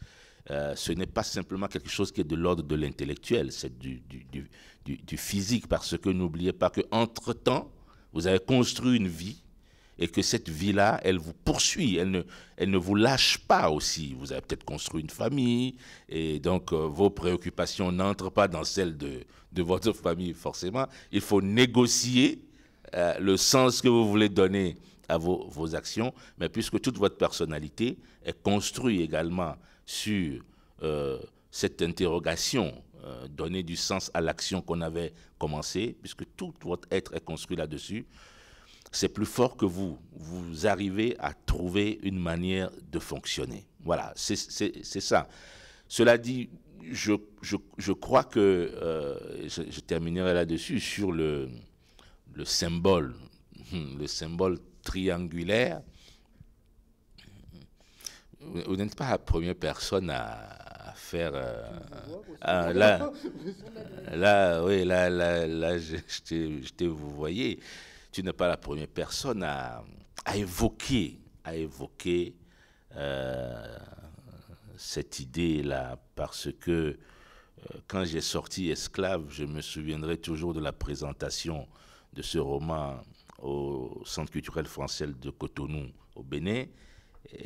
Euh, ce n'est pas simplement quelque chose qui est de l'ordre de l'intellectuel, c'est du, du, physique, parce que n'oubliez pas qu'entre-temps, vous avez construit une vie, et que cette vie-là, elle vous poursuit, elle ne, elle ne vous lâche pas aussi. Vous avez peut-être construit une famille, et donc euh, vos préoccupations n'entrent pas dans celles de, de, votre famille forcément. Il faut négocier euh, le sens que vous voulez donner à vos, vos, actions, mais puisque toute votre personnalité est construite également sur euh, cette interrogation donner du sens à l'action qu'on avait commencée, puisque tout votre être est construit là-dessus, c'est plus fort que vous. Vous arrivez à trouver une manière de fonctionner. Voilà, c'est ça. Cela dit, je, crois que, euh, je, terminerai là-dessus, sur le, symbole, le symbole triangulaire. Vous n'êtes pas la première personne à, faire. Euh, là, là, oui, là, là, là, je, je, vous voyez tu n'es pas la première personne à, évoquer, à évoquer euh, cette idée-là, parce que euh, quand j'ai sorti Esclave, je me souviendrai toujours de la présentation de ce roman au Centre culturel français de Cotonou, au Bénin.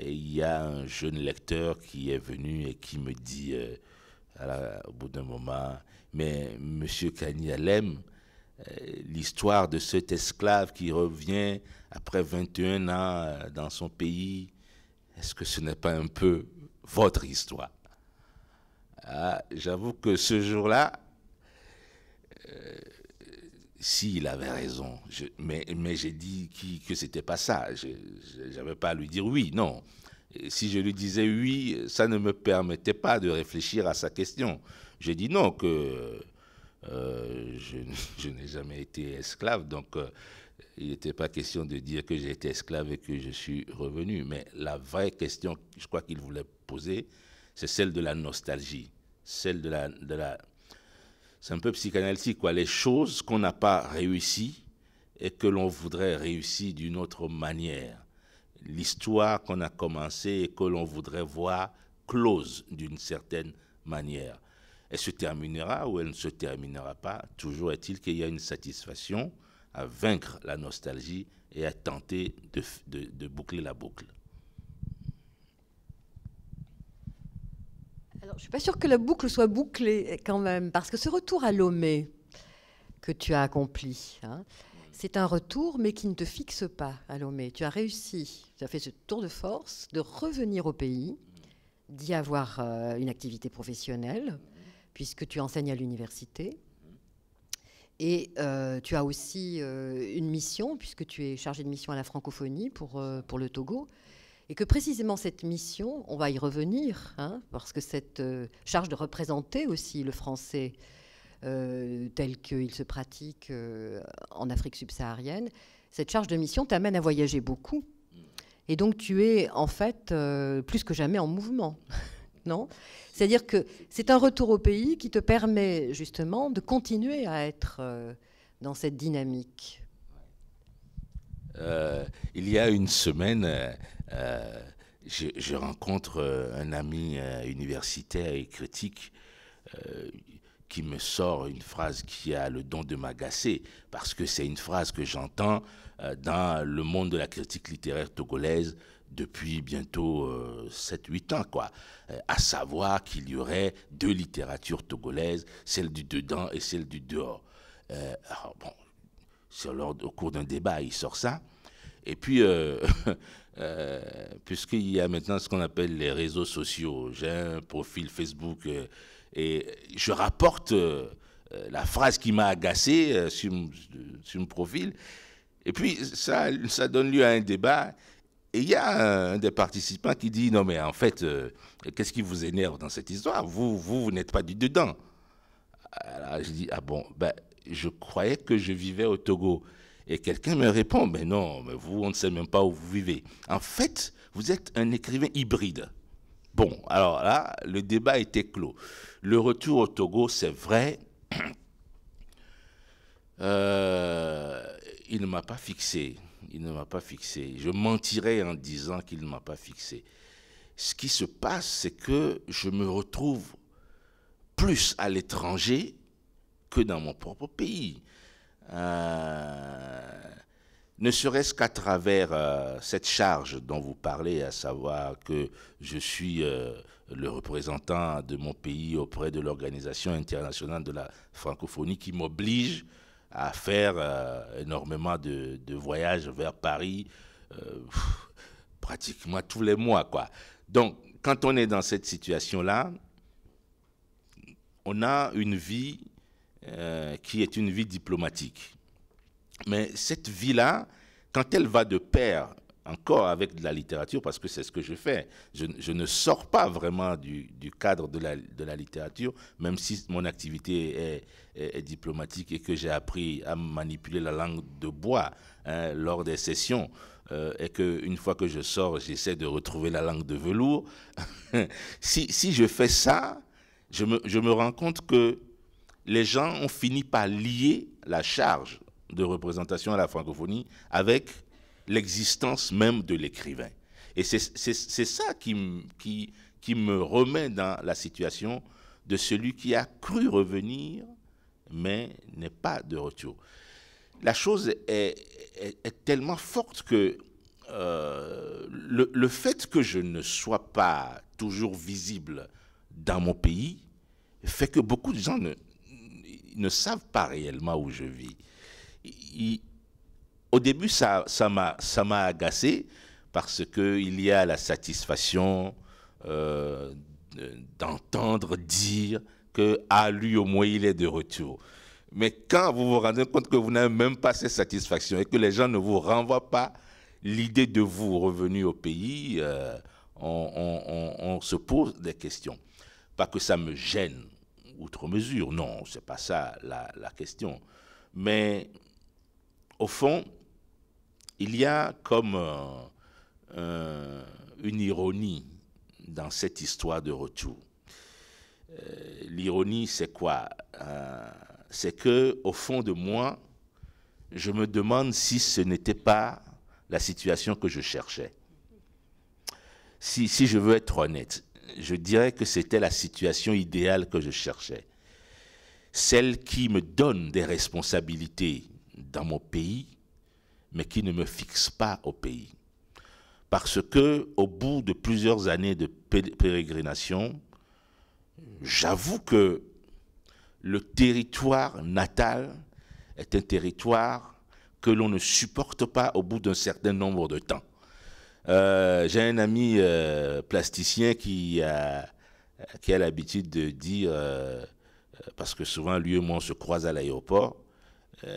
il y a un jeune lecteur qui est venu et qui me dit, euh, au bout d'un moment, mais Monsieur Kanyalem, euh, l'histoire de cet esclave qui revient après 21 ans euh, dans son pays, est-ce que ce n'est pas un peu votre histoire ah, J'avoue que ce jour-là, euh, s'il avait raison, mais, mais j'ai dit que ce n'était pas ça. Je n'avais pas à lui dire oui, non. si je lui disais oui, ça ne me permettait pas de réfléchir à sa question. J'ai dit non, que euh, je, n'ai jamais été esclave, donc euh, il n'était pas question de dire que j'ai été esclave et que je suis revenu. Mais la vraie question, je crois qu'il voulait poser, c'est celle de la nostalgie, celle de la... De la c'est un peu psychanalytique, quoi. Les choses qu'on n'a pas réussies et que l'on voudrait réussir d'une autre manière. L'histoire qu'on a commencée et que l'on voudrait voir close d'une certaine manière. Elle se terminera ou elle ne se terminera pas. Toujours est-il qu'il y a une satisfaction à vaincre la nostalgie et à tenter de, boucler la boucle. Alors, je ne suis pas sûre que la boucle soit bouclée quand même, parce que ce retour à Lomé que tu as accompli, hein, c'est un retour, mais qui ne te fixe pas à Lomé. Tu as réussi, tu as fait ce tour de force de revenir au pays, d'y avoir euh, une activité professionnelle, puisque tu enseignes à l'université. Et euh, tu as aussi euh, une mission, puisque tu es chargé de mission à la francophonie pour, euh, pour le Togo. Et que précisément cette mission, on va y revenir, hein, parce que cette charge de représenter aussi le français tel qu'il se pratique en Afrique subsaharienne, cette charge de mission t'amène à voyager beaucoup. Et donc tu es en fait plus que jamais en mouvement. non C'est-à-dire que c'est un retour au pays qui te permet justement de continuer à être euh, dans cette dynamique. Euh, il y a une semaine, euh, je, rencontre un ami universitaire et critique qui me sort une phrase qui a le don de m'agacer, parce que c'est une phrase que j'entends dans le monde de la critique littéraire togolaise depuis bientôt 7-8 euh, ans, quoi. Euh, à savoir qu'il y aurait deux littératures togolaises, celle du dedans et celle du dehors. Euh, alors, bon, au cours d'un débat, il sort ça. Et puis, puisqu'il y a maintenant ce qu'on appelle les réseaux sociaux, j'ai un profil Facebook et je rapporte la phrase qui m'a agacé sur, sur, mon profil. Et puis, ça, ça donne lieu à un débat. Et il y a un des participants qui dit Non, mais en fait, euh, qu'est-ce qui vous énerve dans cette histoire Vous, vous, n'êtes pas du dedans. Alors je dis Ah bon, ben, je croyais que je vivais au Togo. Et quelqu'un me répond Mais non, mais vous, on ne sait même pas où vous vivez. En fait, vous êtes un écrivain hybride. Bon, alors là, le débat était clos. Le retour au Togo, c'est vrai. Euh, il ne m'a pas fixé. Il ne m'a pas fixé. Je mentirais en disant qu'il ne m'a pas fixé. Ce qui se passe, c'est que je me retrouve plus à l'étranger que dans mon propre pays. Euh, ne serait-ce qu'à travers euh, cette charge dont vous parlez, à savoir que je suis euh, le représentant de mon pays auprès de l'Organisation internationale de la francophonie qui m'oblige à faire euh, énormément de, voyages vers Paris euh, pratiquement tous les mois. Quoi. Donc, quand on est dans cette situation-là, on a une vie euh, qui est une vie diplomatique. Mais cette vie-là, quand elle va de pair encore avec de la littérature, parce que c'est ce que je fais. Je, ne sors pas vraiment du, cadre de la, littérature, même si mon activité est, diplomatique et que j'ai appris à manipuler la langue de bois hein, lors des sessions. Euh, et qu'une fois que je sors, j'essaie de retrouver la langue de velours. si, je fais ça, je me, je me rends compte que les gens ont fini par lier la charge de représentation à la francophonie avec l'existence même de l'écrivain. Et c'est ça qui, qui, qui, me remet dans la situation de celui qui a cru revenir, mais n'est pas de retour. La chose est, est, tellement forte que euh, le, le, fait que je ne sois pas toujours visible dans mon pays fait que beaucoup de gens ne, ne savent pas réellement où je vis au début, ça m'a ça agacé parce qu'il y a la satisfaction euh, d'entendre dire que, ah, lui, au moins, il est de retour. Mais quand vous vous rendez compte que vous n'avez même pas cette satisfaction et que les gens ne vous renvoient pas l'idée de vous revenu au pays, euh, on, on, on, se pose des questions. Pas que ça me gêne outre mesure, non, c'est pas ça la, la, question. Mais au fond, il y a comme euh, euh, une ironie dans cette histoire de retour. Euh, l'ironie, c'est quoi C'est que, au fond de moi, je me demande si ce n'était pas la situation que je cherchais. si je veux être honnête, je dirais que c'était la situation idéale que je cherchais. Celle qui me donne des responsabilités dans mon pays, mais qui ne me fixe pas au pays. Parce que, au bout de plusieurs années de pérégrination, j'avoue que le territoire natal est un territoire que l'on ne supporte pas au bout d'un certain nombre de temps. Euh, j'ai un ami euh, plasticien qui a, qui a l'habitude de dire, euh, parce que souvent lui et moi on se croise à l'aéroport,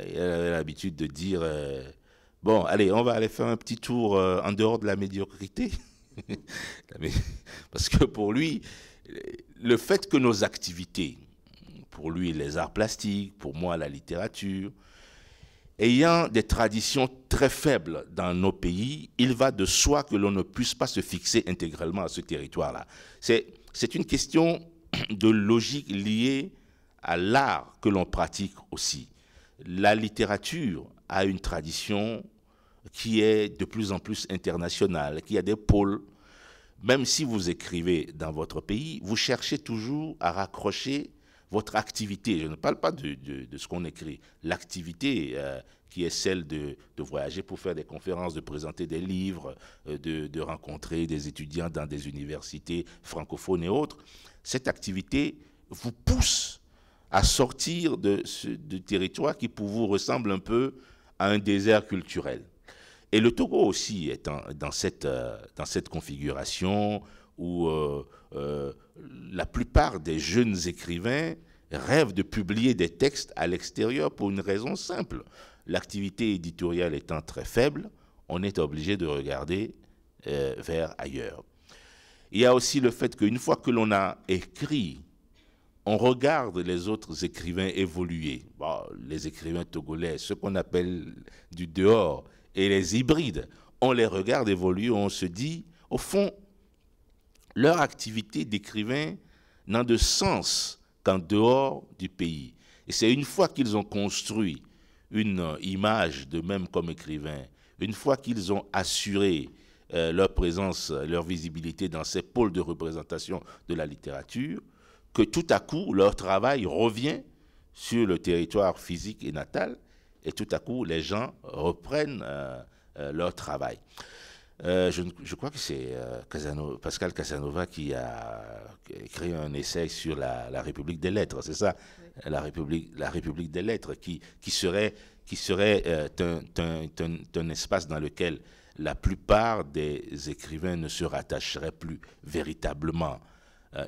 il a l'habitude de dire Bon, allez, on va aller faire un petit tour euh, en dehors de la médiocrité. Parce que pour lui, le fait que nos activités, pour lui les arts plastiques, pour moi la littérature, ayant des traditions très faibles dans nos pays, il va de soi que l'on ne puisse pas se fixer intégralement à ce territoire-là. C'est une question de logique liée à l'art que l'on pratique aussi. La littérature a une tradition qui est de plus en plus internationale, qui a des pôles. Même si vous écrivez dans votre pays, vous cherchez toujours à raccrocher votre activité. Je ne parle pas de, de, ce qu'on écrit, l'activité euh, qui est celle de, de, voyager pour faire des conférences, de présenter des livres, euh, de, rencontrer des étudiants dans des universités francophones et autres. Cette activité vous pousse à sortir de, ce, territoire qui pour vous ressemble un peu à un désert culturel. Et le Togo aussi est dans, cette, euh, dans cette configuration où euh, euh, la plupart des jeunes écrivains rêvent de publier des textes à l'extérieur pour une raison simple. L'activité éditoriale étant très faible, on est obligé de regarder vers ailleurs. Il y a aussi le fait qu'une fois que l'on a écrit, on regarde les autres écrivains évoluer. les écrivains togolais, ce qu'on appelle du dehors, et les hybrides. On les regarde évoluer, on se dit, au fond, leur activité d'écrivain n'a de sens qu'en dehors du pays. Et c'est une fois qu'ils ont construit une image d'eux-mêmes comme écrivain une fois qu'ils ont assuré euh, leur présence, leur visibilité dans ces pôles de représentation de la littérature, que tout à coup leur travail revient sur le territoire physique et natal et tout à coup, les gens reprennent euh, euh, leur travail. Euh, je, crois que c'est Pascal Casanova qui a écrit un essai sur la, République des lettres, c'est ça la, République, la République des lettres, qui, qui serait, qui serait un, un, espace dans lequel la plupart des écrivains ne se rattacheraient plus véritablement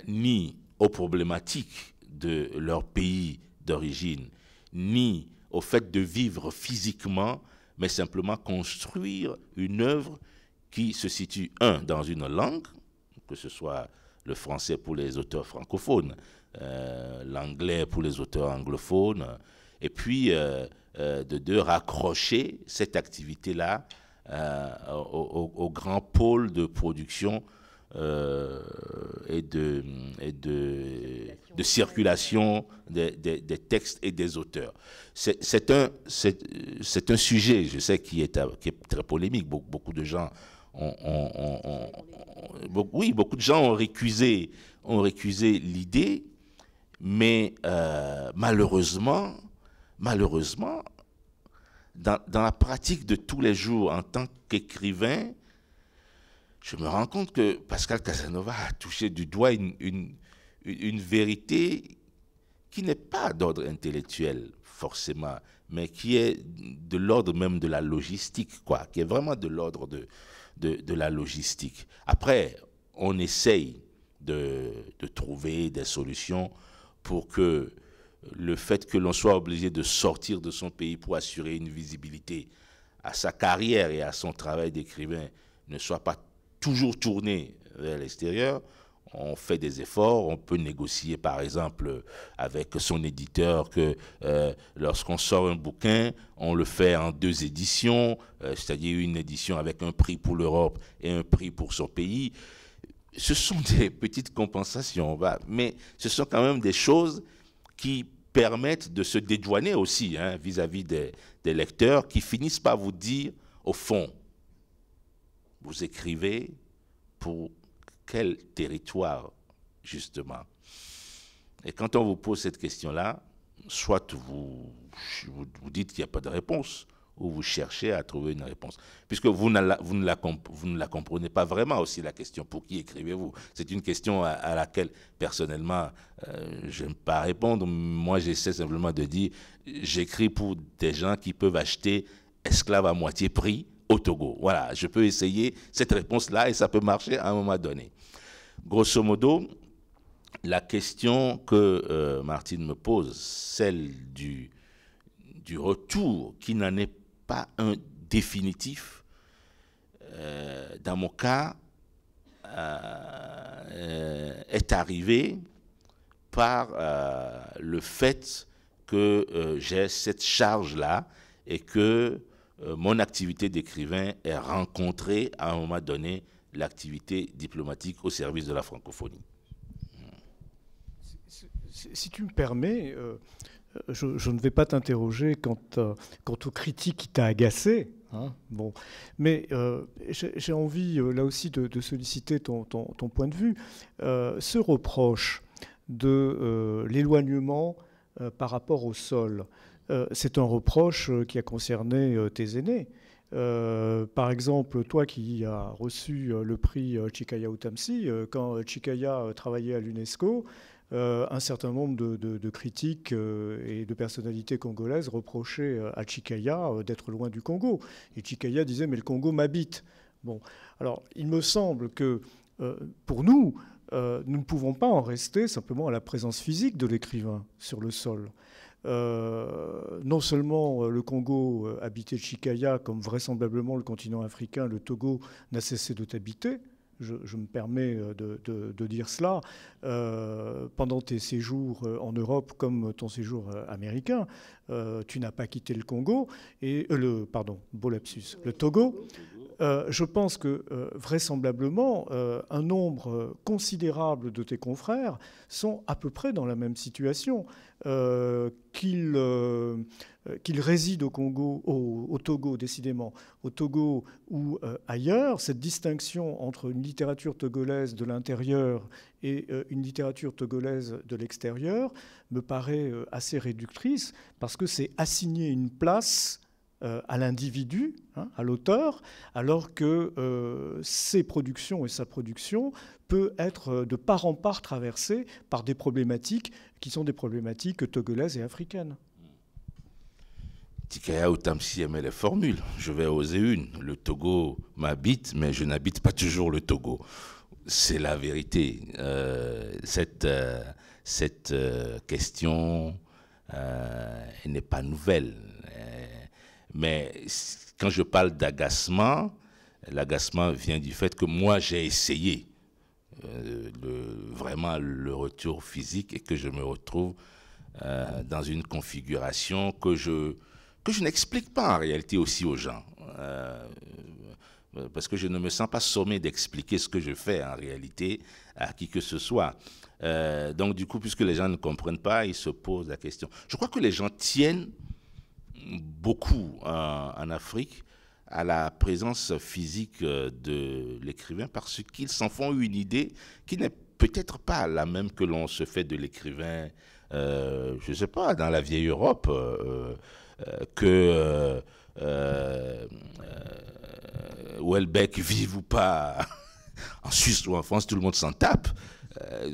ni aux problématiques de leur pays d'origine, ni au fait de vivre physiquement, mais simplement construire une œuvre qui se situe, un, dans une langue, que ce soit le français pour les auteurs francophones, euh, l'anglais pour les auteurs anglophones, et puis euh, euh, de deux, raccrocher cette activité-là au, au, grand pôle de production euh, et de, et de, de circulation des, des, textes et des auteurs. C'est un, un sujet, je sais, qui est, qui est très polémique. Beaucoup, beaucoup de gens ont, ont, ont, Oui, beaucoup de gens ont récusé, ont récusé l'idée, mais euh, malheureusement, malheureusement dans, dans, la pratique de tous les jours en tant qu'écrivain, je me rends compte que Pascal Casanova a touché du doigt une, une, vérité qui n'est pas d'ordre intellectuel forcément, mais qui est de l'ordre même de la logistique, quoi, qui est vraiment de l'ordre de, de, de, la logistique. Après, on essaye de, de trouver des solutions pour que le fait que l'on soit obligé de sortir de son pays pour assurer une visibilité à sa carrière et à son travail d'écrivain ne soit pas toujours tourné vers l'extérieur, on fait des efforts, on peut négocier par exemple avec son éditeur que euh, lorsqu'on sort un bouquin, on le fait en deux éditions, euh, c'est-à-dire une édition avec un prix pour l'Europe et un prix pour son pays. Ce sont des petites compensations, mais ce sont quand même des choses qui permettent de se dédouaner aussi hein, vis-à-vis des lecteurs qui finissent par vous dire, au fond, vous écrivez pour quel territoire, justement Et quand on vous pose cette question-là, soit vous, vous, dites qu'il n'y a pas de réponse, ou vous cherchez à trouver une réponse. Puisque vous ne la, vous ne la, comprenez pas vraiment aussi, la question pour qui écrivez-vous C'est une question à, laquelle, personnellement, euh, je n'aime pas répondre. Moi, j'essaie simplement de dire, j'écris pour des gens qui peuvent acheter esclaves à moitié prix au Togo. Voilà, je peux essayer cette réponse-là et ça peut marcher à un moment donné. Grosso modo, la question que euh, Martine me pose, celle du, retour qui n'en est pas un définitif, euh, dans mon cas, euh, est arrivée par le fait que j'ai cette charge-là et que euh, mon activité d'écrivain est rencontrée à un moment donné l'activité diplomatique au service de la francophonie. Si, tu me permets, euh, euh, je, ne vais pas t'interroger quant, aux critiques qui t'a agacé. Hein, Mais j'ai envie là aussi de, solliciter ton, point de vue. ce reproche de l'éloignement par rapport au sol, euh, c'est un reproche euh, qui a concerné euh, tes aînés. par exemple, toi qui as reçu le prix Chikaya Utamsi, quand Chikaya travaillait à l'UNESCO, un certain nombre de, critiques et de personnalités congolaises reprochaient à Chikaya d'être loin du Congo. Et Chikaya disait Mais le Congo m'habite. Bon, alors il me semble que pour nous, nous ne pouvons pas en rester simplement à la présence physique de l'écrivain sur le sol. Euh, non seulement euh, le Congo euh, habitait Chikaya, comme vraisemblablement le continent africain, le Togo n'a cessé de t'habiter, je, me permets de, dire cela, pendant tes séjours en Europe comme ton séjour américain, tu n'as pas quitté le Congo, et, le, pardon, le Togo, euh, je pense que euh, vraisemblablement, euh, un nombre considérable de tes confrères sont à peu près dans la même situation, qu'ils résident au Congo, au, Togo décidément, au Togo ou ailleurs. Cette distinction entre une littérature togolaise de l'intérieur et une littérature togolaise de l'extérieur me paraît assez réductrice parce que c'est assigner une place euh, à l'individu, hein, à l'auteur, alors que euh, ses productions et sa production peut être euh, de part en part traversée par des problématiques qui sont des problématiques togolaises et africaines. Tikaya aimait les formules. Je vais oser une. Le Togo m'habite, mais je n'habite pas toujours le Togo. C'est la vérité. cette, cette question n'est pas nouvelle mais quand je parle d'agacement, l'agacement vient du fait que moi, j'ai essayé euh, le, vraiment le retour physique et que je me retrouve euh, dans une configuration que je, que je n'explique pas en réalité aussi aux gens. Euh, parce que je ne me sens pas sommé d'expliquer ce que je fais en réalité à qui que ce soit. donc du coup, puisque les gens ne comprennent pas, ils se posent la question. Je crois que les gens tiennent beaucoup en, Afrique à la présence physique euh, de l'écrivain parce qu'ils s'en font une idée qui n'est peut-être pas la même que l'on se fait de l'écrivain, euh, je ne sais pas, dans la vieille Europe, euh, que Welbeck vive ou pas en Suisse ou en France, tout le monde s'en tape.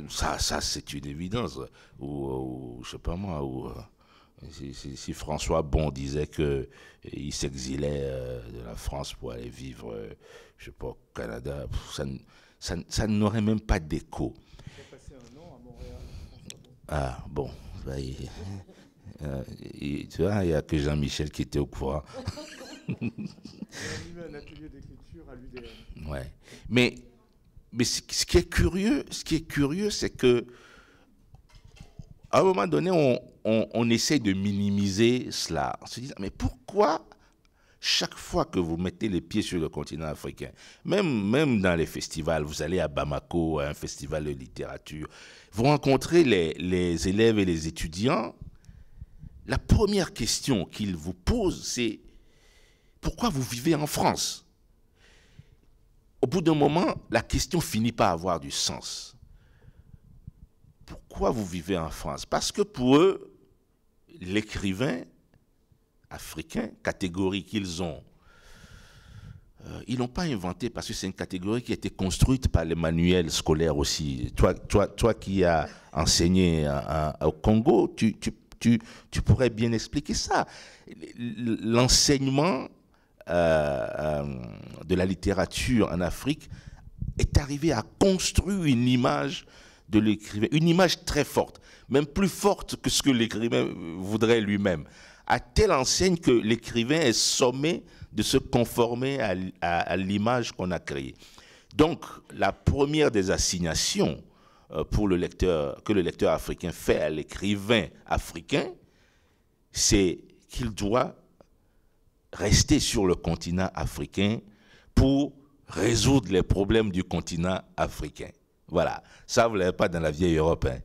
ça, ça c'est une évidence. Ou, je ne sais pas moi, ou si, François Bon disait qu'il s'exilait euh, de la France pour aller vivre, euh, je sais pas, au Canada, ça, ça, ça n'aurait même pas d'écho. Il Ah bon, bah, il, euh, il, tu vois, il n'y a que Jean-Michel qui était au courant. un atelier d'écriture à l'UDM. Ouais, mais mais ce qui est curieux, ce qui est curieux, c'est que à un moment donné, on, essaie de minimiser cela. On se dit, mais pourquoi chaque fois que vous mettez les pieds sur le continent africain, même, même dans les festivals, vous allez à Bamako, à un festival de littérature, vous rencontrez les, les élèves et les étudiants, la première question qu'ils vous posent, c'est pourquoi vous vivez en France Au bout d'un moment, la question finit par avoir du sens pourquoi vous vivez en France Parce que pour eux, l'écrivain africain, catégorie qu'ils ont, euh, ils l'ont pas inventé parce que c'est une catégorie qui a été construite par les manuels scolaires aussi. Toi, toi, toi qui as enseigné au Congo, tu, pourrais bien expliquer ça. L'enseignement euh, euh, de la littérature en Afrique est arrivé à construire une image de l'écrivain, une image très forte, même plus forte que ce que l'écrivain voudrait lui-même, à telle enseigne que l'écrivain est sommé de se conformer à, l'image qu'on a créée. Donc, la première des assignations euh, pour le lecteur, que le lecteur africain fait à l'écrivain africain, c'est qu'il doit rester sur le continent africain pour résoudre les problèmes du continent africain. Voilà. Ça, vous ne l'avez pas dans la vieille Europe. Hein.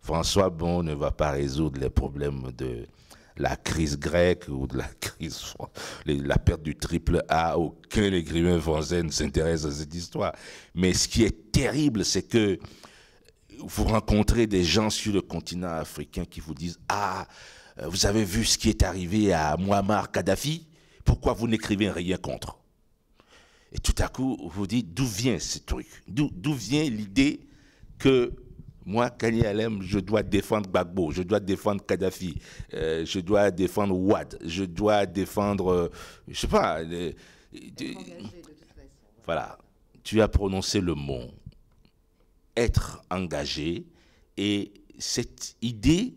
François Bon ne va pas résoudre les problèmes de la crise grecque ou de la crise, la perte du triple A. Aucun écrivain français ne s'intéresse à cette histoire. Mais ce qui est terrible, c'est que vous rencontrez des gens sur le continent africain qui vous disent Ah, vous avez vu ce qui est arrivé à Muammar Kadhafi Pourquoi vous n'écrivez rien contre et tout à coup, vous vous dites, d'où vient ce truc D'où vient l'idée que moi, Kanye Alem, je dois défendre Gbagbo, je dois défendre Kadhafi, euh, je dois défendre Ouad, je dois défendre, euh, je sais pas. Euh, voilà, tu as prononcé le mot être engagé et cette idée,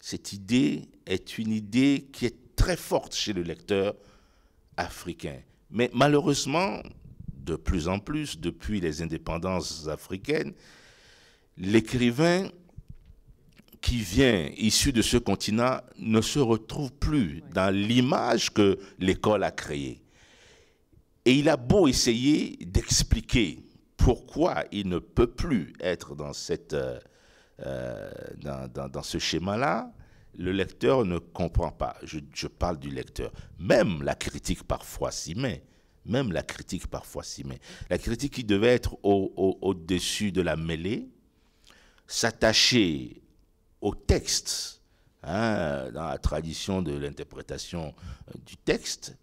cette idée est une idée qui est très forte chez le lecteur africain. Mais malheureusement, de plus en plus, depuis les indépendances africaines, l'écrivain qui vient issu de ce continent ne se retrouve plus dans l'image que l'école a créée. Et il a beau essayer d'expliquer pourquoi il ne peut plus être dans, cette, euh, euh, dans ce schéma-là, le lecteur ne comprend pas. Je, parle du lecteur. Même la critique parfois s'y met. Même la critique parfois s'y met. La critique qui devait être au-dessus de la mêlée, s'attacher au texte, hein, dans la tradition de l'interprétation euh, du texte,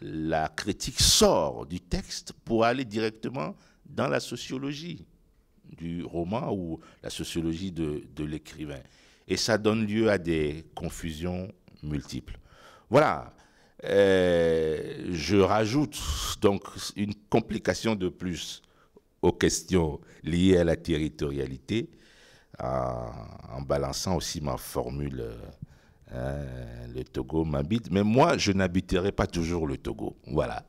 la critique sort du texte pour aller directement dans la sociologie du roman ou la sociologie de l'écrivain et ça donne lieu à des confusions multiples. Voilà. Euh, je rajoute donc une complication de plus aux questions liées à la territorialité, en, balançant aussi ma formule hein, le Togo m'habite. Mais moi, je n'habiterai pas toujours le Togo. Voilà.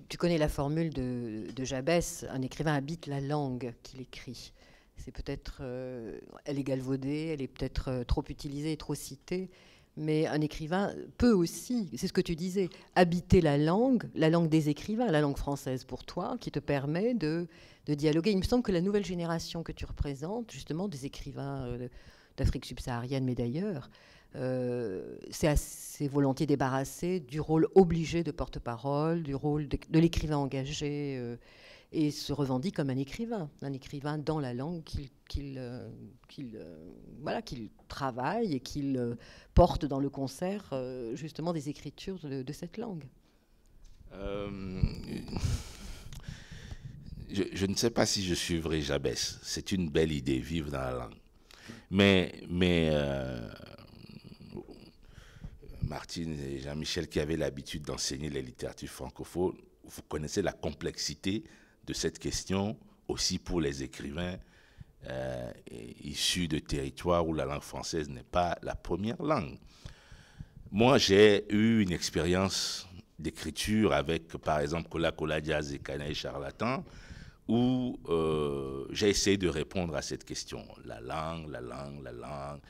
tu, connais la formule de, Jabès, un écrivain habite la langue qu'il écrit. C'est peut-être, euh, elle est galvaudée, elle est peut-être euh, trop utilisée, trop citée, mais un écrivain peut aussi, c'est ce que tu disais, habiter la langue, la langue des écrivains, la langue française pour toi, qui te permet de dialoguer. Il me semble que la nouvelle génération que tu représentes, justement, des écrivains euh, d'Afrique subsaharienne, mais d'ailleurs, euh, c'est assez volontiers débarrassé du rôle obligé de porte-parole, du rôle de, l'écrivain engagé, euh, et se revendique comme un écrivain, un écrivain dans la langue qu'il euh, voilà, travaille et qu'il porte dans le concert, justement, des écritures de, cette langue. Je, ne sais pas si je suivrai Jabès. C'est une belle idée, vivre dans la langue. Mais, mais Martine et Jean-Michel qui avaient l'habitude d'enseigner les littératures francophones, vous connaissez la complexité de cette question aussi pour les écrivains euh, issus de territoires où la langue française n'est pas la première langue. Moi, j'ai eu une expérience d'écriture avec, par exemple, Cola Cola Diaz et Canaille Charlatan, où euh, j'ai essayé de répondre à cette question. La langue, la langue, la langue.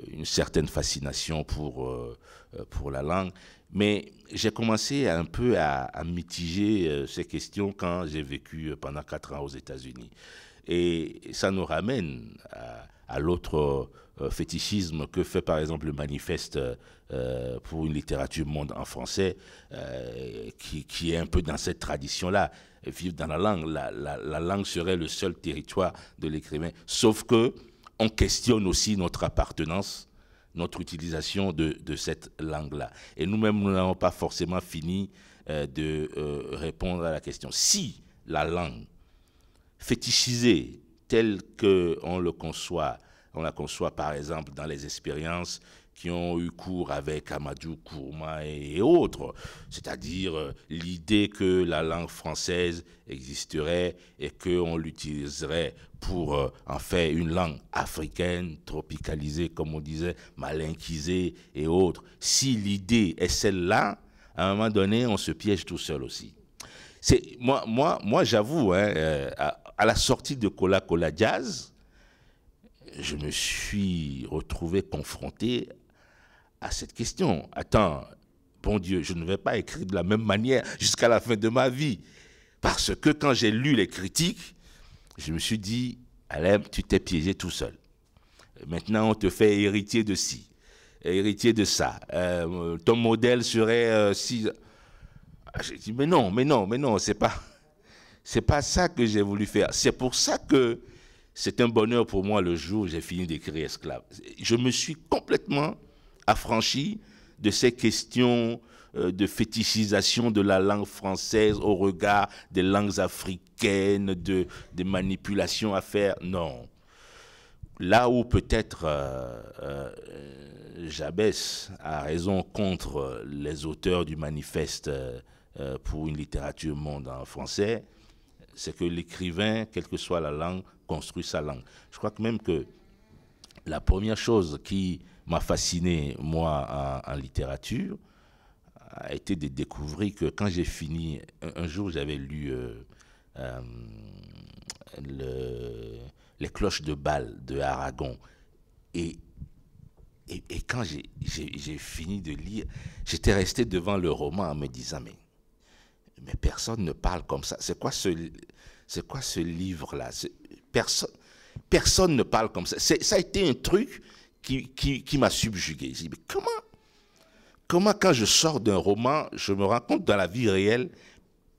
Euh, une certaine fascination pour, euh, euh, pour la langue. Mais j'ai commencé un peu à, mitiger ces questions quand j'ai vécu pendant quatre ans aux États-Unis. Et ça nous ramène à, l'autre fétichisme que fait par exemple le manifeste pour une littérature monde en français, qui, est un peu dans cette tradition-là vivre dans la langue. la, langue serait le seul territoire de l'écrivain. Sauf que on questionne aussi notre appartenance, notre utilisation de, cette langue-là. Et nous-mêmes, nous n'avons pas forcément fini euh, de euh, répondre à la question. Si la langue fétichisée telle qu'on le conçoit, on la conçoit par exemple dans les expériences qui ont eu cours avec Amadou Kourma et, autres. C'est-à-dire euh, l'idée que la langue française existerait et qu'on l'utiliserait pour euh, en faire une langue africaine, tropicalisée, comme on disait, malinquisée et autres. Si l'idée est celle-là, à un moment donné, on se piège tout seul aussi. C'est, moi, moi, moi j'avoue, hein, euh, à, la sortie de Cola Cola Jazz, je me suis retrouvé confronté à cette question. Attends, bon Dieu, je ne vais pas écrire de la même manière jusqu'à la fin de ma vie. Parce que quand j'ai lu les critiques, je me suis dit, Alain, tu t'es piégé tout seul. Maintenant, on te fait héritier de ci, héritier de ça. Euh, ton modèle serait euh, si. Ah, j'ai dit, mais non, mais non, mais non, c'est pas. C'est pas ça que j'ai voulu faire. C'est pour ça que c'est un bonheur pour moi le jour où j'ai fini d'écrire Esclave. Je me suis complètement franchi de ces questions euh, de fétichisation de la langue française au regard des langues africaines, de, des manipulations à faire. Non. Là où peut-être euh, euh, Jabès a raison contre les auteurs du manifeste pour une littérature monde en français, c'est que l'écrivain, quelle que soit la langue, construit sa langue. Je crois que même que la première chose qui m'a fasciné, moi, en, littérature, a été de découvrir que quand j'ai fini, un, jour j'avais lu euh, euh, Les cloches de bal de Aragon. Et, et, quand j'ai fini de lire, j'étais resté devant le roman en me disant, mais, personne ne parle comme ça. C'est quoi ce, quoi ce livre-là personne, personne ne parle comme ça. Ça a été un truc qui, qui, m'a subjugué. Je dis, mais comment Comment quand je sors d'un roman, je me rends compte dans la vie réelle,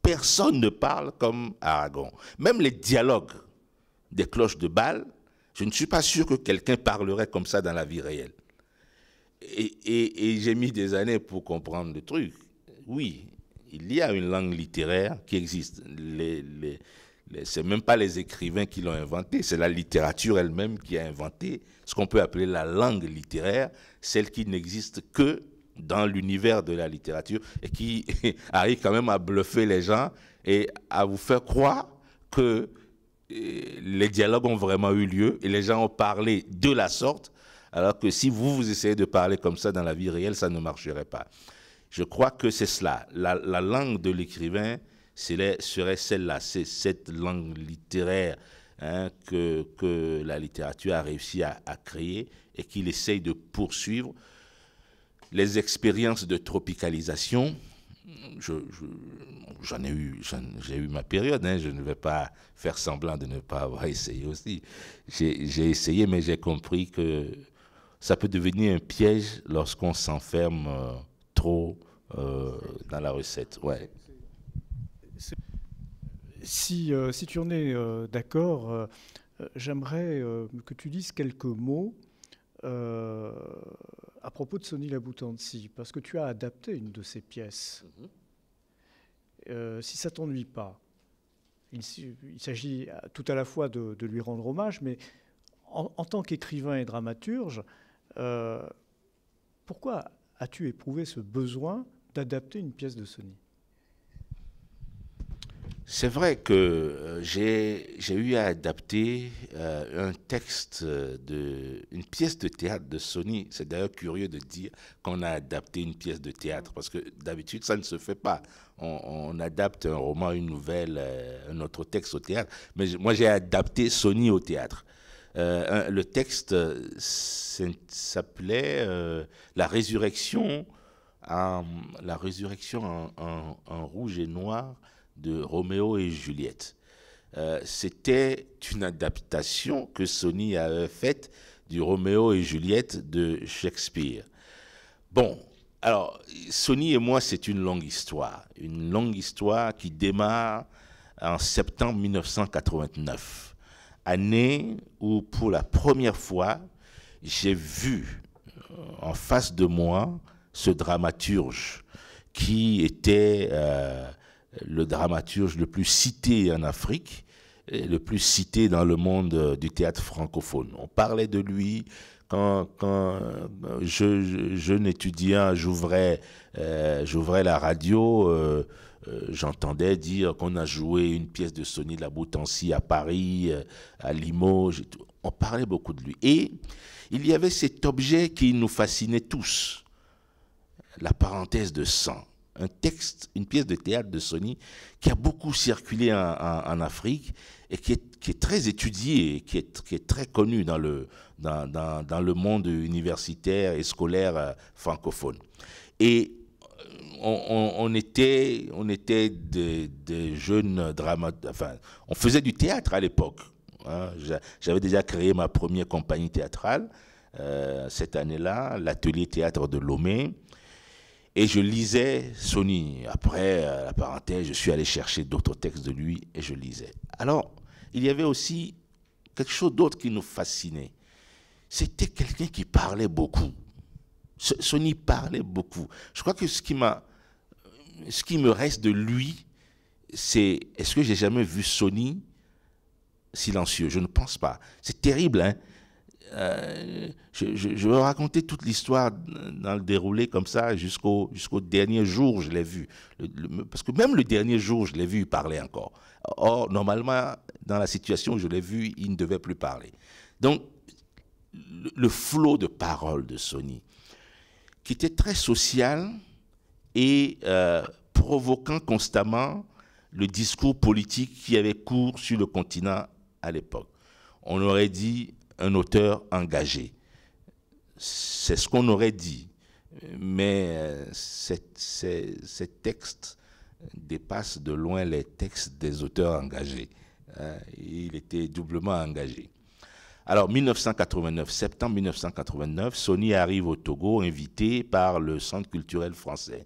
personne ne parle comme Aragon. Même les dialogues des cloches de balle, je ne suis pas sûr que quelqu'un parlerait comme ça dans la vie réelle. Et, et, j'ai mis des années pour comprendre le truc. Oui, il y a une langue littéraire qui existe. Les, les, c'est même pas les écrivains qui l'ont inventé, c'est la littérature elle-même qui a inventé ce qu'on peut appeler la langue littéraire, celle qui n'existe que dans l'univers de la littérature et qui arrive quand même à bluffer les gens et à vous faire croire que euh, les dialogues ont vraiment eu lieu et les gens ont parlé de la sorte, alors que si vous, vous essayez de parler comme ça dans la vie réelle, ça ne marcherait pas. Je crois que c'est cela. La, la langue de l'écrivain, serait celle-là, c'est cette langue littéraire hein, que, la littérature a réussi à, créer et qu'il essaye de poursuivre. Les expériences de tropicalisation, j'en ai eu, j'ai eu ma période. Hein. je ne vais pas faire semblant de ne pas avoir essayé aussi. J'ai essayé, mais j'ai compris que ça peut devenir un piège lorsqu'on s'enferme euh, trop euh, dans la recette. Ouais. Si, euh, si, tu en es euh, d'accord, euh, j'aimerais que tu dises quelques mots à propos de Sonny Laboutancy, parce que tu as adapté une de ses pièces. Mhm. si ça t'ennuie pas, il, s'agit tout à la fois de, lui rendre hommage, mais en, en tant qu'écrivain et dramaturge, pourquoi as-tu éprouvé ce besoin d'adapter une pièce de Sonny c'est vrai que euh, j'ai eu à adapter euh, un texte, euh, de, une pièce de théâtre de Sony. C'est d'ailleurs curieux de dire qu'on a adapté une pièce de théâtre, parce que d'habitude, ça ne se fait pas. On, adapte un roman, une nouvelle, un autre texte au théâtre. Mais moi, j'ai adapté Sony au théâtre. le texte s'appelait La résurrection, ah, la résurrection en rouge et noir de Roméo et Juliette. Euh, c'était une adaptation que Sony avait faite du Roméo et Juliette de Shakespeare. Bon, alors, Sony et moi, c'est une longue histoire. Une longue histoire qui démarre en septembre 1989, année où, pour la première fois, j'ai vu euh, en face de moi ce dramaturge qui était euh, le dramaturge le plus cité en Afrique, le plus cité dans le monde euh, du théâtre francophone. On parlait de lui quand, euh, je, jeune étudiant, j'ouvrais, euh, la radio. j'entendais dire qu'on a joué une pièce de Sonny Laboutancy à Paris, à Limoges. On parlait beaucoup de lui. Et il y avait cet objet qui nous fascinait tous, la parenthèse de sang un texte, une pièce de théâtre de Sony qui a beaucoup circulé en, Afrique et qui est, très étudiée et qui est, très connue dans le, dans, le monde universitaire et scolaire euh, francophone. Et euh, on, était, on était des, jeunes dramaturges, enfin, on faisait du théâtre à l'époque. Hein. J'avais déjà créé ma première compagnie théâtrale euh, cette année-là, l'atelier théâtre de Lomé. Et je lisais Sony. Après, euh, la parenthèse, je suis allé chercher d'autres textes de lui et je lisais. Alors, il y avait aussi quelque chose d'autre qui nous fascinait. C'était quelqu'un qui parlait beaucoup. Sony parlait beaucoup. Je crois que ce qui, m'a, ce qui me reste de lui, c'est est-ce que j'ai jamais vu Sony silencieux Je ne pense pas. C'est terrible, hein euh, je, je, vais raconter toute l'histoire dans le déroulé comme ça jusqu'au dernier jour, je l'ai vu. parce que même le dernier jour, je l'ai vu parler encore. Or, normalement, dans la situation où je l'ai vu, il ne devait plus parler. Donc, le, flot de paroles de Sony, qui était très social et euh, provoquant constamment le discours politique qui avait cours sur le continent à l'époque. On aurait dit un auteur engagé. C'est ce qu'on aurait dit, mais euh, ces textes dépassent de loin les textes des auteurs engagés. Euh, il était doublement engagé. Alors, 1989, septembre 1989, Sony arrive au Togo, invité par le Centre culturel français.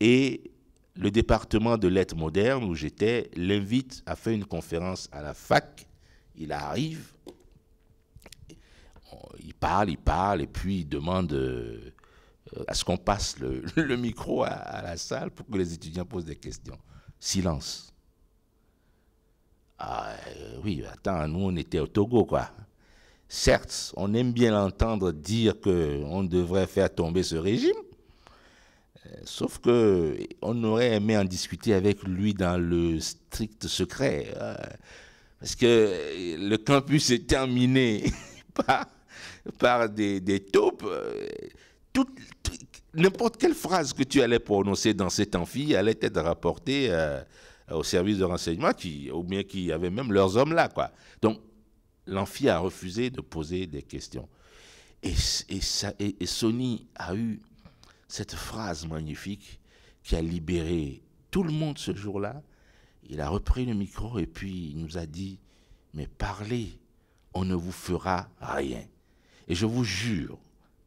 Et le département de lettres modernes, où j'étais, l'invite à faire une conférence à la fac. Il arrive, il parle, il parle, et puis il demande euh, à ce qu'on passe le, micro à, la salle pour que les étudiants posent des questions. Silence. Ah euh, oui, attends, nous on était au Togo, quoi. Certes, on aime bien l'entendre dire qu'on devrait faire tomber ce régime, euh, sauf que on aurait aimé en discuter avec lui dans le strict secret, parce que le campus est terminé par par des, taupes. Euh, n'importe quelle phrase que tu allais prononcer dans cet amphi allait être rapportée euh, au service de renseignement, qui, ou bien qui avait même leurs hommes là. Quoi. Donc, l'amphi a refusé de poser des questions. Et, et, et Sony a eu cette phrase magnifique qui a libéré tout le monde ce jour-là. Il a repris le micro et puis il nous a dit, mais parlez, on ne vous fera rien. Et je vous jure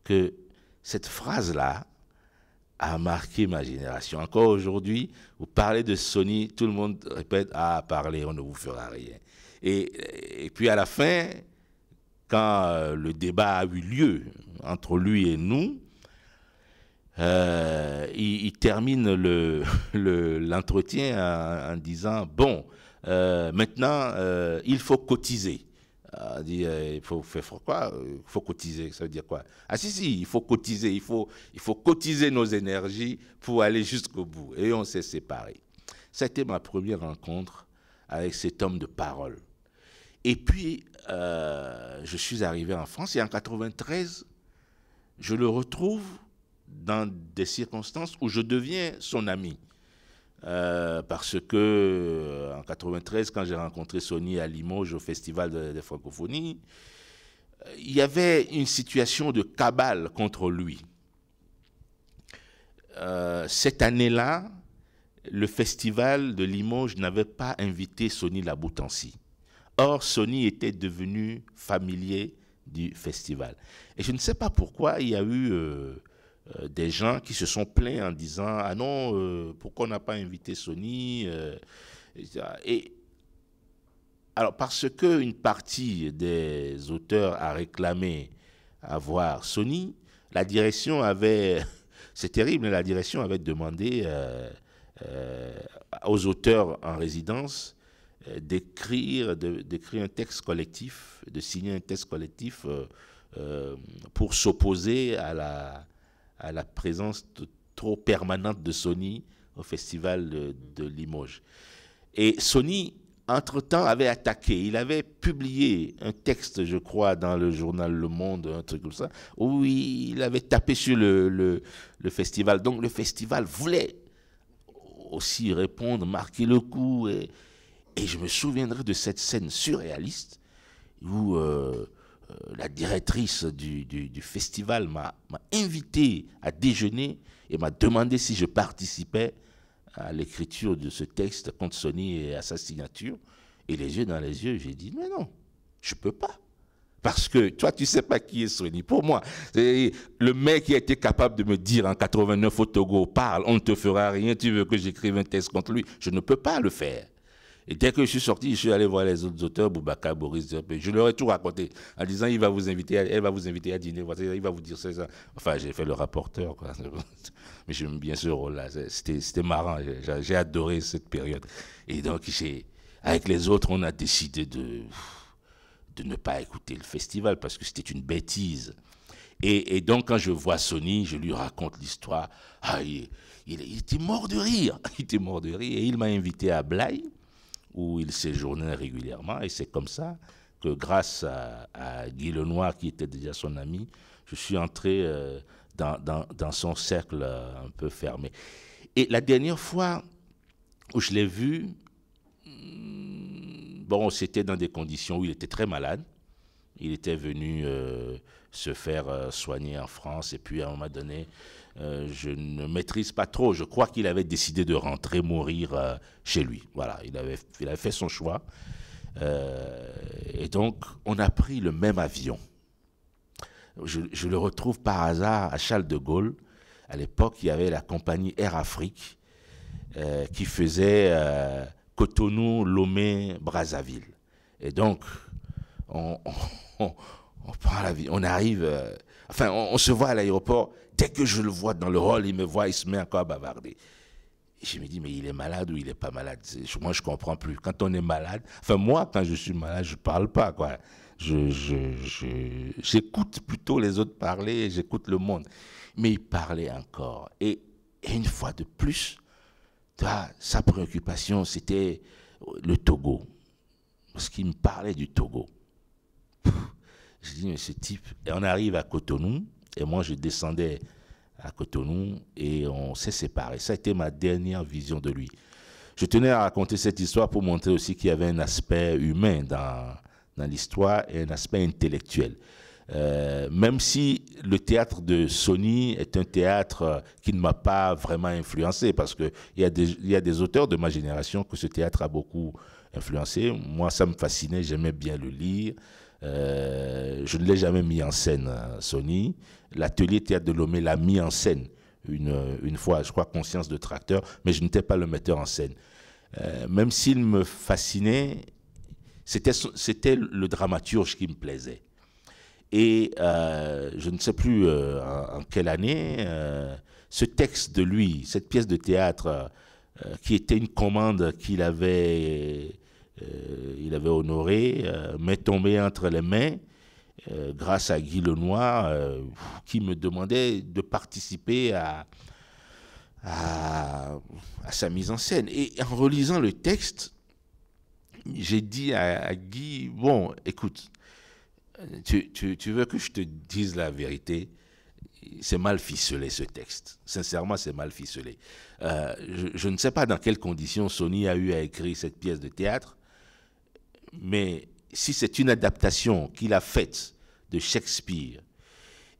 que cette phrase-là a marqué ma génération. Encore aujourd'hui, vous parlez de Sony, tout le monde répète Ah, parlez, on ne vous fera rien. Et, puis à la fin, quand euh, le débat a eu lieu entre lui et nous, euh, il, termine l'entretien en, disant Bon, euh, maintenant, il faut cotiser a ah, dit euh, il faut faire quoi euh, Il faut cotiser. Ça veut dire quoi Ah si, si, il faut cotiser. Il faut, il faut cotiser nos énergies pour aller jusqu'au bout. Et on s'est séparés. Ça a été ma première rencontre avec cet homme de parole. Et puis, euh, je suis arrivé en France et en 93, je le retrouve dans des circonstances où je deviens son ami. Euh, parce que euh, en 93, quand j'ai rencontré Sony à Limoges au Festival de, de Francophonie, euh, il y avait une situation de cabale contre lui. cette année-là, le festival de Limoges n'avait pas invité Sony Laboutancy. Or, Sony était devenu familier du festival. Et je ne sais pas pourquoi il y a eu euh, des gens qui se sont plaints en disant Ah non, euh, pourquoi on n'a pas invité Sony euh, Et alors, parce qu'une partie des auteurs a réclamé avoir Sony, la direction avait. C'est terrible, mais hein, la direction avait demandé aux auteurs en résidence d'écrire d'écrire un texte collectif, de signer un texte collectif pour s'opposer à la à la présence trop permanente de Sony au festival de, Limoges. Et Sony, entre-temps, avait attaqué. Il avait publié un texte, je crois, dans le journal Le Monde, un truc comme ça, où il avait tapé sur le, festival. Donc le festival voulait aussi répondre, marquer le coup. Et, je me souviendrai de cette scène surréaliste où... Euh, euh, la directrice du, festival m'a invité à déjeuner et m'a demandé si je participais à l'écriture de ce texte contre Sony et à sa signature. Et les yeux dans les yeux, j'ai dit, mais non, je peux pas. Parce que toi, tu sais pas qui est Sony. Pour moi, le mec qui a été capable de me dire en 89 au Togo, parle, on ne te fera rien, tu veux que j'écrive un texte contre lui. Je ne peux pas le faire. Et dès que je suis sorti, je suis allé voir les autres auteurs, Boubacar, Boris, Diop. Je leur ai tout raconté en disant il va vous inviter, à, elle va vous inviter à dîner, il va vous dire ça. ça. Enfin, j'ai fait le rapporteur, mais j'aime bien ce rôle-là. C'était marrant, j'ai adoré cette période. Et donc, avec les autres, on a décidé de, de ne pas écouter le festival parce que c'était une bêtise. Et, donc, quand je vois Sony, je lui raconte l'histoire. Ah, il, il était mort de rire. Il était mort de rire. Et il m'a invité à Blaye où il séjournait régulièrement. Et c'est comme ça que grâce à, Guy Lenoir, qui était déjà son ami, je suis entré euh, dans, son cercle euh, un peu fermé. Et la dernière fois où je l'ai vu, hmm, bon, c'était dans des conditions où il était très malade. Il était venu euh, se faire soigner en France et puis à un moment donné, euh, je ne maîtrise pas trop. Je crois qu'il avait décidé de rentrer mourir euh, chez lui. Voilà, il avait, fait son choix. Euh, et donc, on a pris le même avion. Je, le retrouve par hasard à Charles de Gaulle. À l'époque, il y avait la compagnie Air Afrique qui faisait Cotonou, Lomé, Brazzaville. Et donc, On arrive Enfin, on, se voit à l'aéroport. Dès que je le vois dans le hall, il me voit, il se met encore à bavarder. Et je me dis, mais il est malade ou il n'est pas malade Moi, je comprends plus. Quand on est malade, enfin, moi, quand je suis malade, je parle pas, quoi. J'écoute je, je, plutôt les autres parler, j'écoute le monde. Mais il parlait encore. Et, une fois de plus, sa préoccupation, c'était le Togo. Parce qu'il me parlait du Togo. Je dis, mais ce type. Et on arrive à Cotonou, et moi je descendais à Cotonou, et on s'est séparés. Ça a été ma dernière vision de lui. Je tenais à raconter cette histoire pour montrer aussi qu'il y avait un aspect humain dans, dans l'histoire et un aspect intellectuel. Euh, même si le théâtre de Sony est un théâtre qui ne m'a pas vraiment influencé, parce qu'il y, des, y a des auteurs de ma génération que ce théâtre a beaucoup influencé. Moi, ça me fascinait, j'aimais bien le lire. Euh, je ne l'ai jamais mis en scène, euh, Sony. L'atelier Théâtre de Lomé l'a mis en scène une, euh, une fois, je crois, Conscience de Tracteur, mais je n'étais pas le metteur en scène. même s'il me fascinait, c'était le dramaturge qui me plaisait. Et je ne sais plus en, en, quelle année, ce texte de lui, cette pièce de théâtre, qui était une commande qu'il avait euh, il avait honoré, euh, m'est tombé entre les mains euh, grâce à Guy Lenoir, qui me demandait de participer à, sa mise en scène. Et en relisant le texte, j'ai dit à, Guy, bon, écoute, tu, veux que je te dise la vérité c'est mal ficelé ce texte. Sincèrement, c'est mal ficelé. je, je, ne sais pas dans quelles conditions Sony a eu à écrire cette pièce de théâtre, mais si c'est une adaptation qu'il a faite de Shakespeare,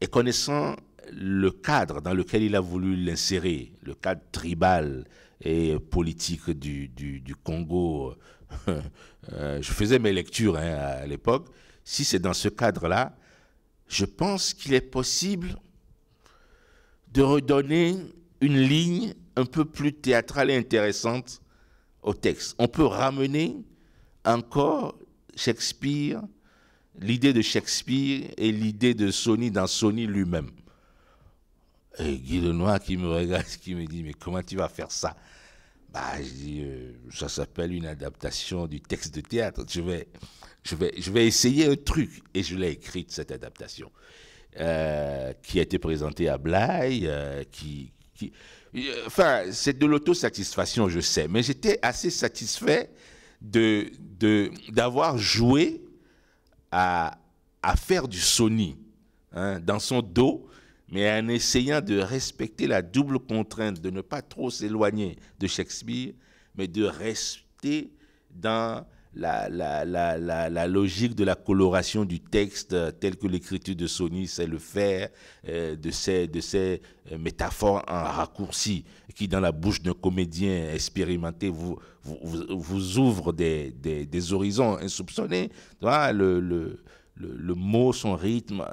et connaissant le cadre dans lequel il a voulu l'insérer, le cadre tribal et politique du, Congo, euh, je faisais mes lectures hein, à l'époque, si c'est dans ce cadre-là, je pense qu'il est possible de redonner une ligne un peu plus théâtrale et intéressante au texte. On peut ramener encore Shakespeare, l'idée de Shakespeare et l'idée de Sony dans Sony lui-même. Et Guy Lenoir qui me regarde, qui me dit, mais comment tu vas faire ça bah, je dis, euh, ça s'appelle une adaptation du texte de théâtre. Je vais, je vais, je vais essayer un truc. Et je l'ai écrite, cette adaptation, euh, qui a été présentée à Blaye, euh, qui, qui... Enfin, c'est de l'autosatisfaction, je sais, mais j'étais assez satisfait de, de, d'avoir joué à, faire du Sony hein, dans son dos, mais en essayant de respecter la double contrainte de ne pas trop s'éloigner de Shakespeare, mais de rester dans la, la, logique de la coloration du texte euh, tel que l'écriture de Sony c'est le faire, euh, de ces de ces euh, métaphores en raccourci qui, dans la bouche d'un comédien expérimenté, vous, vous, ouvre des, horizons insoupçonnés. le, le mot, son rythme.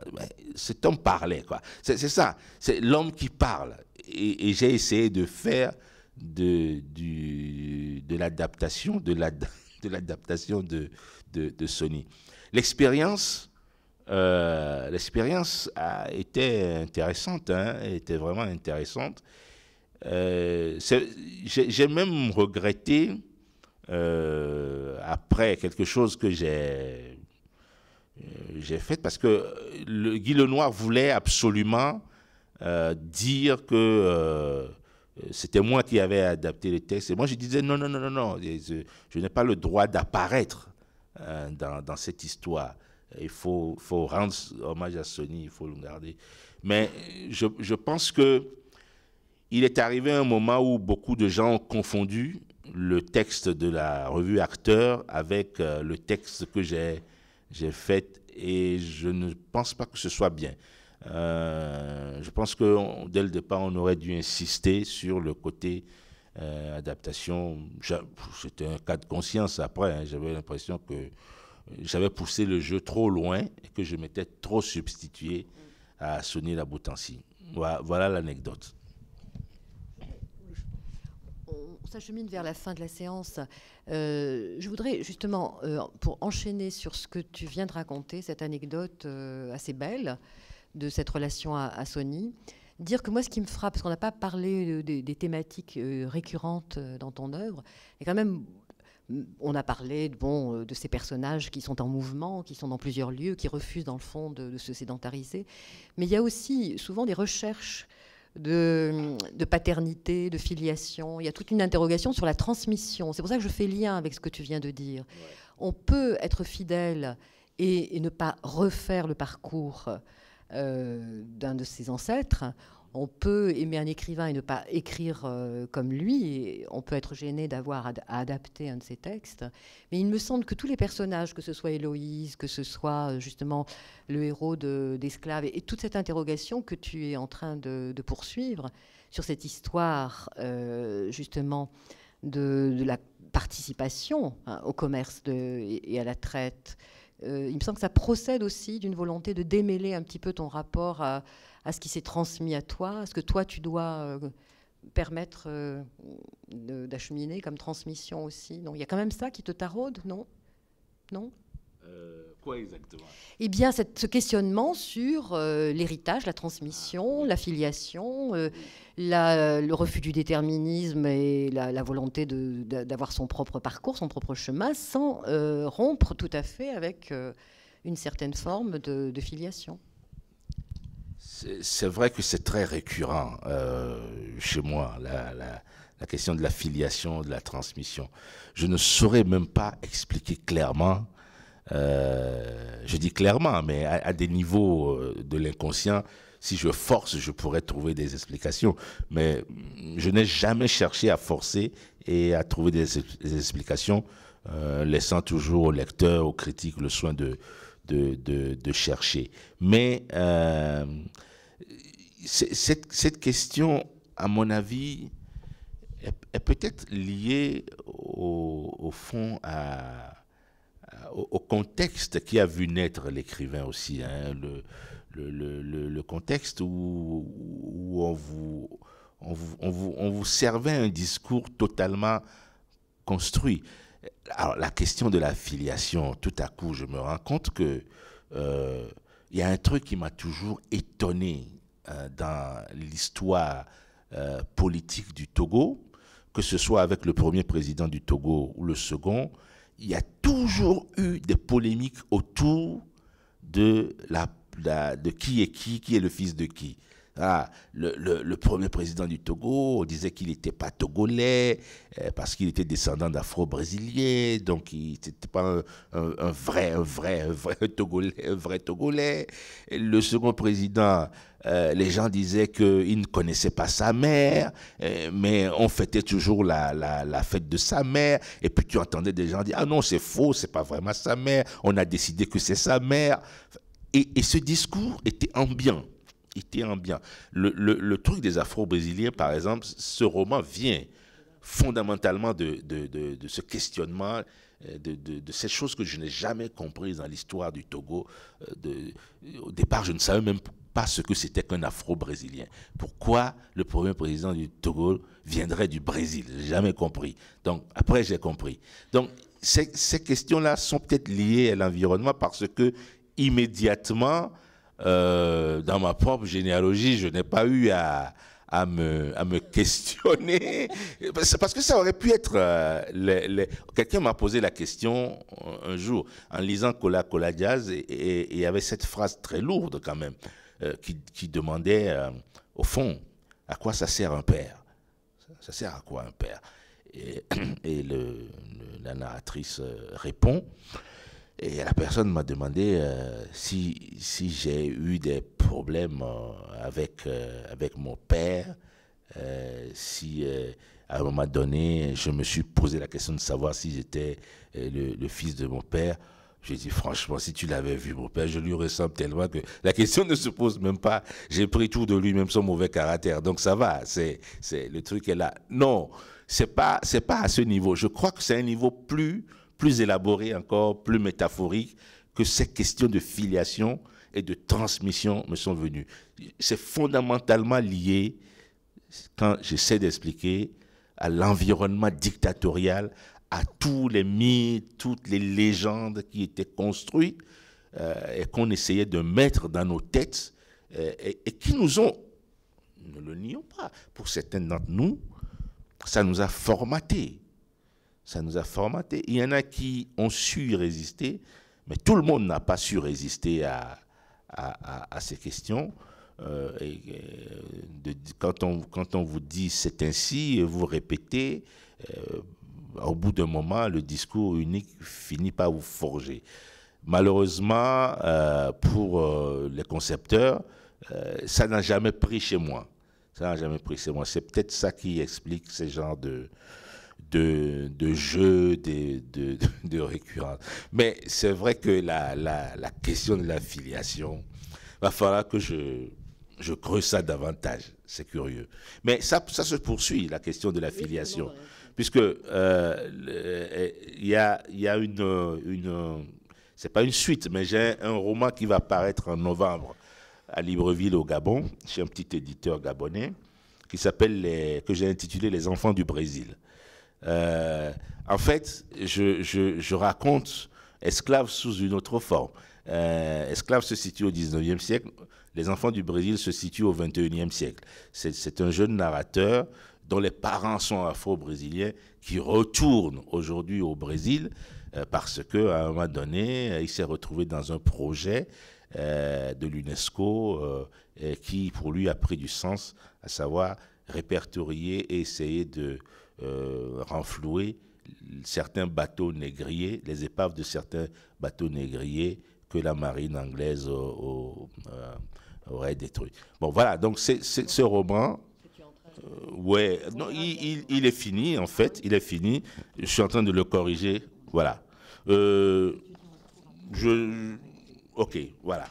Cet homme parlait, quoi. C'est ça. C'est l'homme qui parle. Et, j'ai essayé de faire de, du, de l'adaptation, de l'adaptation de l'adaptation de, de, Sony. L'expérience, euh, l'expérience a été intéressante, hein, était vraiment intéressante. Euh, j'ai même regretté euh, après quelque chose que j'ai euh, j'ai fait parce que le, Guy Lenoir voulait absolument dire que euh, c'était moi qui avais adapté le texte. Et moi, je disais non, non, non, non, non, je, n'ai pas le droit d'apparaître euh, dans, cette histoire. Il faut, rendre hommage à Sony, il faut le garder. Mais euh, je, pense que il est arrivé un moment où beaucoup de gens ont confondu le texte de la revue Acteur avec le texte que j'ai fait et je ne pense pas que ce soit bien. Euh, je pense que dès le départ, on aurait dû insister sur le côté euh, adaptation. C'était un cas de conscience après. Hein. J'avais l'impression que j'avais poussé le jeu trop loin et que je m'étais trop substitué à la Laboutancy. Voilà l'anecdote. on s'achemine vers la fin de la séance. Euh, je voudrais justement, pour enchaîner sur ce que tu viens de raconter, cette anecdote assez belle, de cette relation à, à, Sony. Dire que moi, ce qui me frappe, parce qu'on n'a pas parlé des thématiques euh, récurrentes euh, dans ton œuvre, et quand même, on a parlé bon, euh, de ces personnages qui sont en mouvement, qui sont dans plusieurs lieux, qui refusent dans le fond de, se sédentariser. Mais il y a aussi souvent des recherches de, paternité, de filiation. Il y a toute une interrogation sur la transmission. C'est pour ça que je fais lien avec ce que tu viens de dire. On peut être fidèle et, ne pas refaire le parcours euh, d'un de ses ancêtres, on peut aimer un écrivain et ne pas écrire euh, comme lui, et on peut être gêné d'avoir à adapter un de ses textes, mais il me semble que tous les personnages, que ce soit Héloïse, que ce soit euh, justement le héros d'Esclave, et, toute cette interrogation que tu es en train de, poursuivre sur cette histoire justement de, la participation hein, au commerce et, à la traite euh, il me semble que ça procède aussi d'une volonté de démêler un petit peu ton rapport à, ce qui s'est transmis à toi, à ce que toi tu dois euh, permettre euh, d'acheminer comme transmission aussi. Donc il y a quand même ça qui te taraude, non Non euh, quoi exactement Eh bien, ce questionnement sur euh, l'héritage, la transmission, ah, la filiation, euh, le refus du déterminisme et la, volonté d'avoir son propre parcours, son propre chemin, sans rompre tout à fait avec une certaine forme de, filiation. C'est vrai que c'est très récurrent chez moi, la, la question de la filiation, de la transmission. Je ne saurais même pas expliquer clairement euh, je dis clairement, mais à, des niveaux euh, de l'inconscient, si je force, je pourrais trouver des explications. Mais mm, je n'ai jamais cherché à forcer et à trouver des, explications, euh, laissant toujours au lecteur, aux critiques le soin de, de, de, chercher. Mais cette, cette, question, à mon avis, est, peut-être liée au, au fond à au, contexte qui a vu naître l'écrivain aussi, hein, le, contexte où, on, vous, servait un discours totalement construit. Alors la question de la filiation, tout à coup, je me rends compte que euh, y a un truc qui m'a toujours étonné euh, dans l'histoire euh, politique du Togo, que ce soit avec le premier président du Togo ou le second, il y a toujours eu des polémiques autour de, de qui est qui, qui est le fils de qui. Ah, le, premier président du Togo, on disait qu'il n'était pas togolais euh, parce qu'il était descendant d'afro-brésiliens, donc il n'était pas un, vrai, un vrai, un vrai togolais. vrai togolais. le second président, euh, les gens disaient qu'il ne connaissait pas sa mère, euh, mais on fêtait toujours la, fête de sa mère. Et puis tu entendais des gens dire ah non c'est faux, c'est pas vraiment sa mère. On a décidé que c'est sa mère. Et, et ce discours était ambiant était en bien. Le, truc des Afro-Brésiliens, par exemple, ce roman vient fondamentalement de, ce questionnement, euh, de, ces choses que je n'ai jamais comprises dans l'histoire du Togo. Euh, au départ, je ne savais même pas ce que c'était qu'un Afro-Brésilien. Pourquoi le premier président du Togo viendrait du Brésil Je n'ai jamais compris. Donc, après, j'ai compris. Donc, ces, ces questions-là sont peut-être liées à l'environnement parce que immédiatement, euh, dans ma propre généalogie, je n'ai pas eu à, me, à me questionner. Parce que ça aurait pu être... Euh, quelqu'un m'a posé la question euh, un jour, en lisant Cola Cola Jazz, et il y avait cette phrase très lourde quand même, qui, demandait, au fond, à quoi ça sert un père Ça sert à quoi un père Et, la narratrice répond... Et la personne m'a demandé euh, si, si j'ai eu des problèmes euh, avec, euh, avec mon père, si à un moment donné, je me suis posé la question de savoir si j'étais le, fils de mon père. J'ai dit franchement, si tu l'avais vu, mon père, je lui ressemble tellement que la question ne se pose même pas. J'ai pris tout de lui, même son mauvais caractère. Donc ça va, c'est, c'est le truc est là. Non, c'est pas, c'est pas à ce niveau. Je crois que c'est un niveau plus, plus élaboré encore, plus métaphorique, que ces questions de filiation et de transmission me sont venues. C'est fondamentalement lié, quand j'essaie d'expliquer, à l'environnement dictatorial, à tous les mythes, toutes les légendes qui étaient construites euh, et qu'on essayait de mettre dans nos têtes euh, et, et, qui nous ont, ne le nions pas, pour certains d'entre nous, ça nous a formatés ça nous a formaté. Il y en a qui ont su résister, mais tout le monde n'a pas su résister à, à, ces questions. Euh, et, euh, quand, on, quand on vous dit c'est ainsi, vous répétez, euh, au bout d'un moment, le discours unique finit par vous forger. Malheureusement, pour les concepteurs, ça n'a jamais pris chez moi. Ça n'a jamais pris chez moi. C'est peut-être ça qui explique ces genres de, de, jeux, de, de, récurrence. Mais c'est vrai que la, question de la filiation, va falloir que je, je creuse ça davantage. C'est curieux. Mais ça, ça se poursuit, la question de la filiation. Puisque euh, il y, a, une. une c'est pas une suite, mais j'ai un roman qui va paraître en novembre à Libreville au Gabon, chez un petit éditeur gabonais, qui s'appelle que j'ai intitulé Les enfants du Brésil. Euh, en fait, je, je, raconte Esclave sous une autre forme. Euh, Esclave se situe au 19e siècle, Les enfants du Brésil se situent au 21e siècle. C'est un jeune narrateur dont les parents sont afro-brésiliens qui retourne aujourd'hui au Brésil euh, parce parce qu'à un moment donné, euh, il s'est retrouvé dans un projet de l'UNESCO qui, pour lui, a pris du sens, à savoir répertorier et essayer de euh, renflouer certains bateaux négriers, les épaves de certains bateaux négriers que la marine anglaise aurait détruits. Bon, voilà, donc ce roman, euh, ouais, il, est fini en fait, il est fini. Je suis en train de le corriger, voilà. Euh, je, ok, voilà.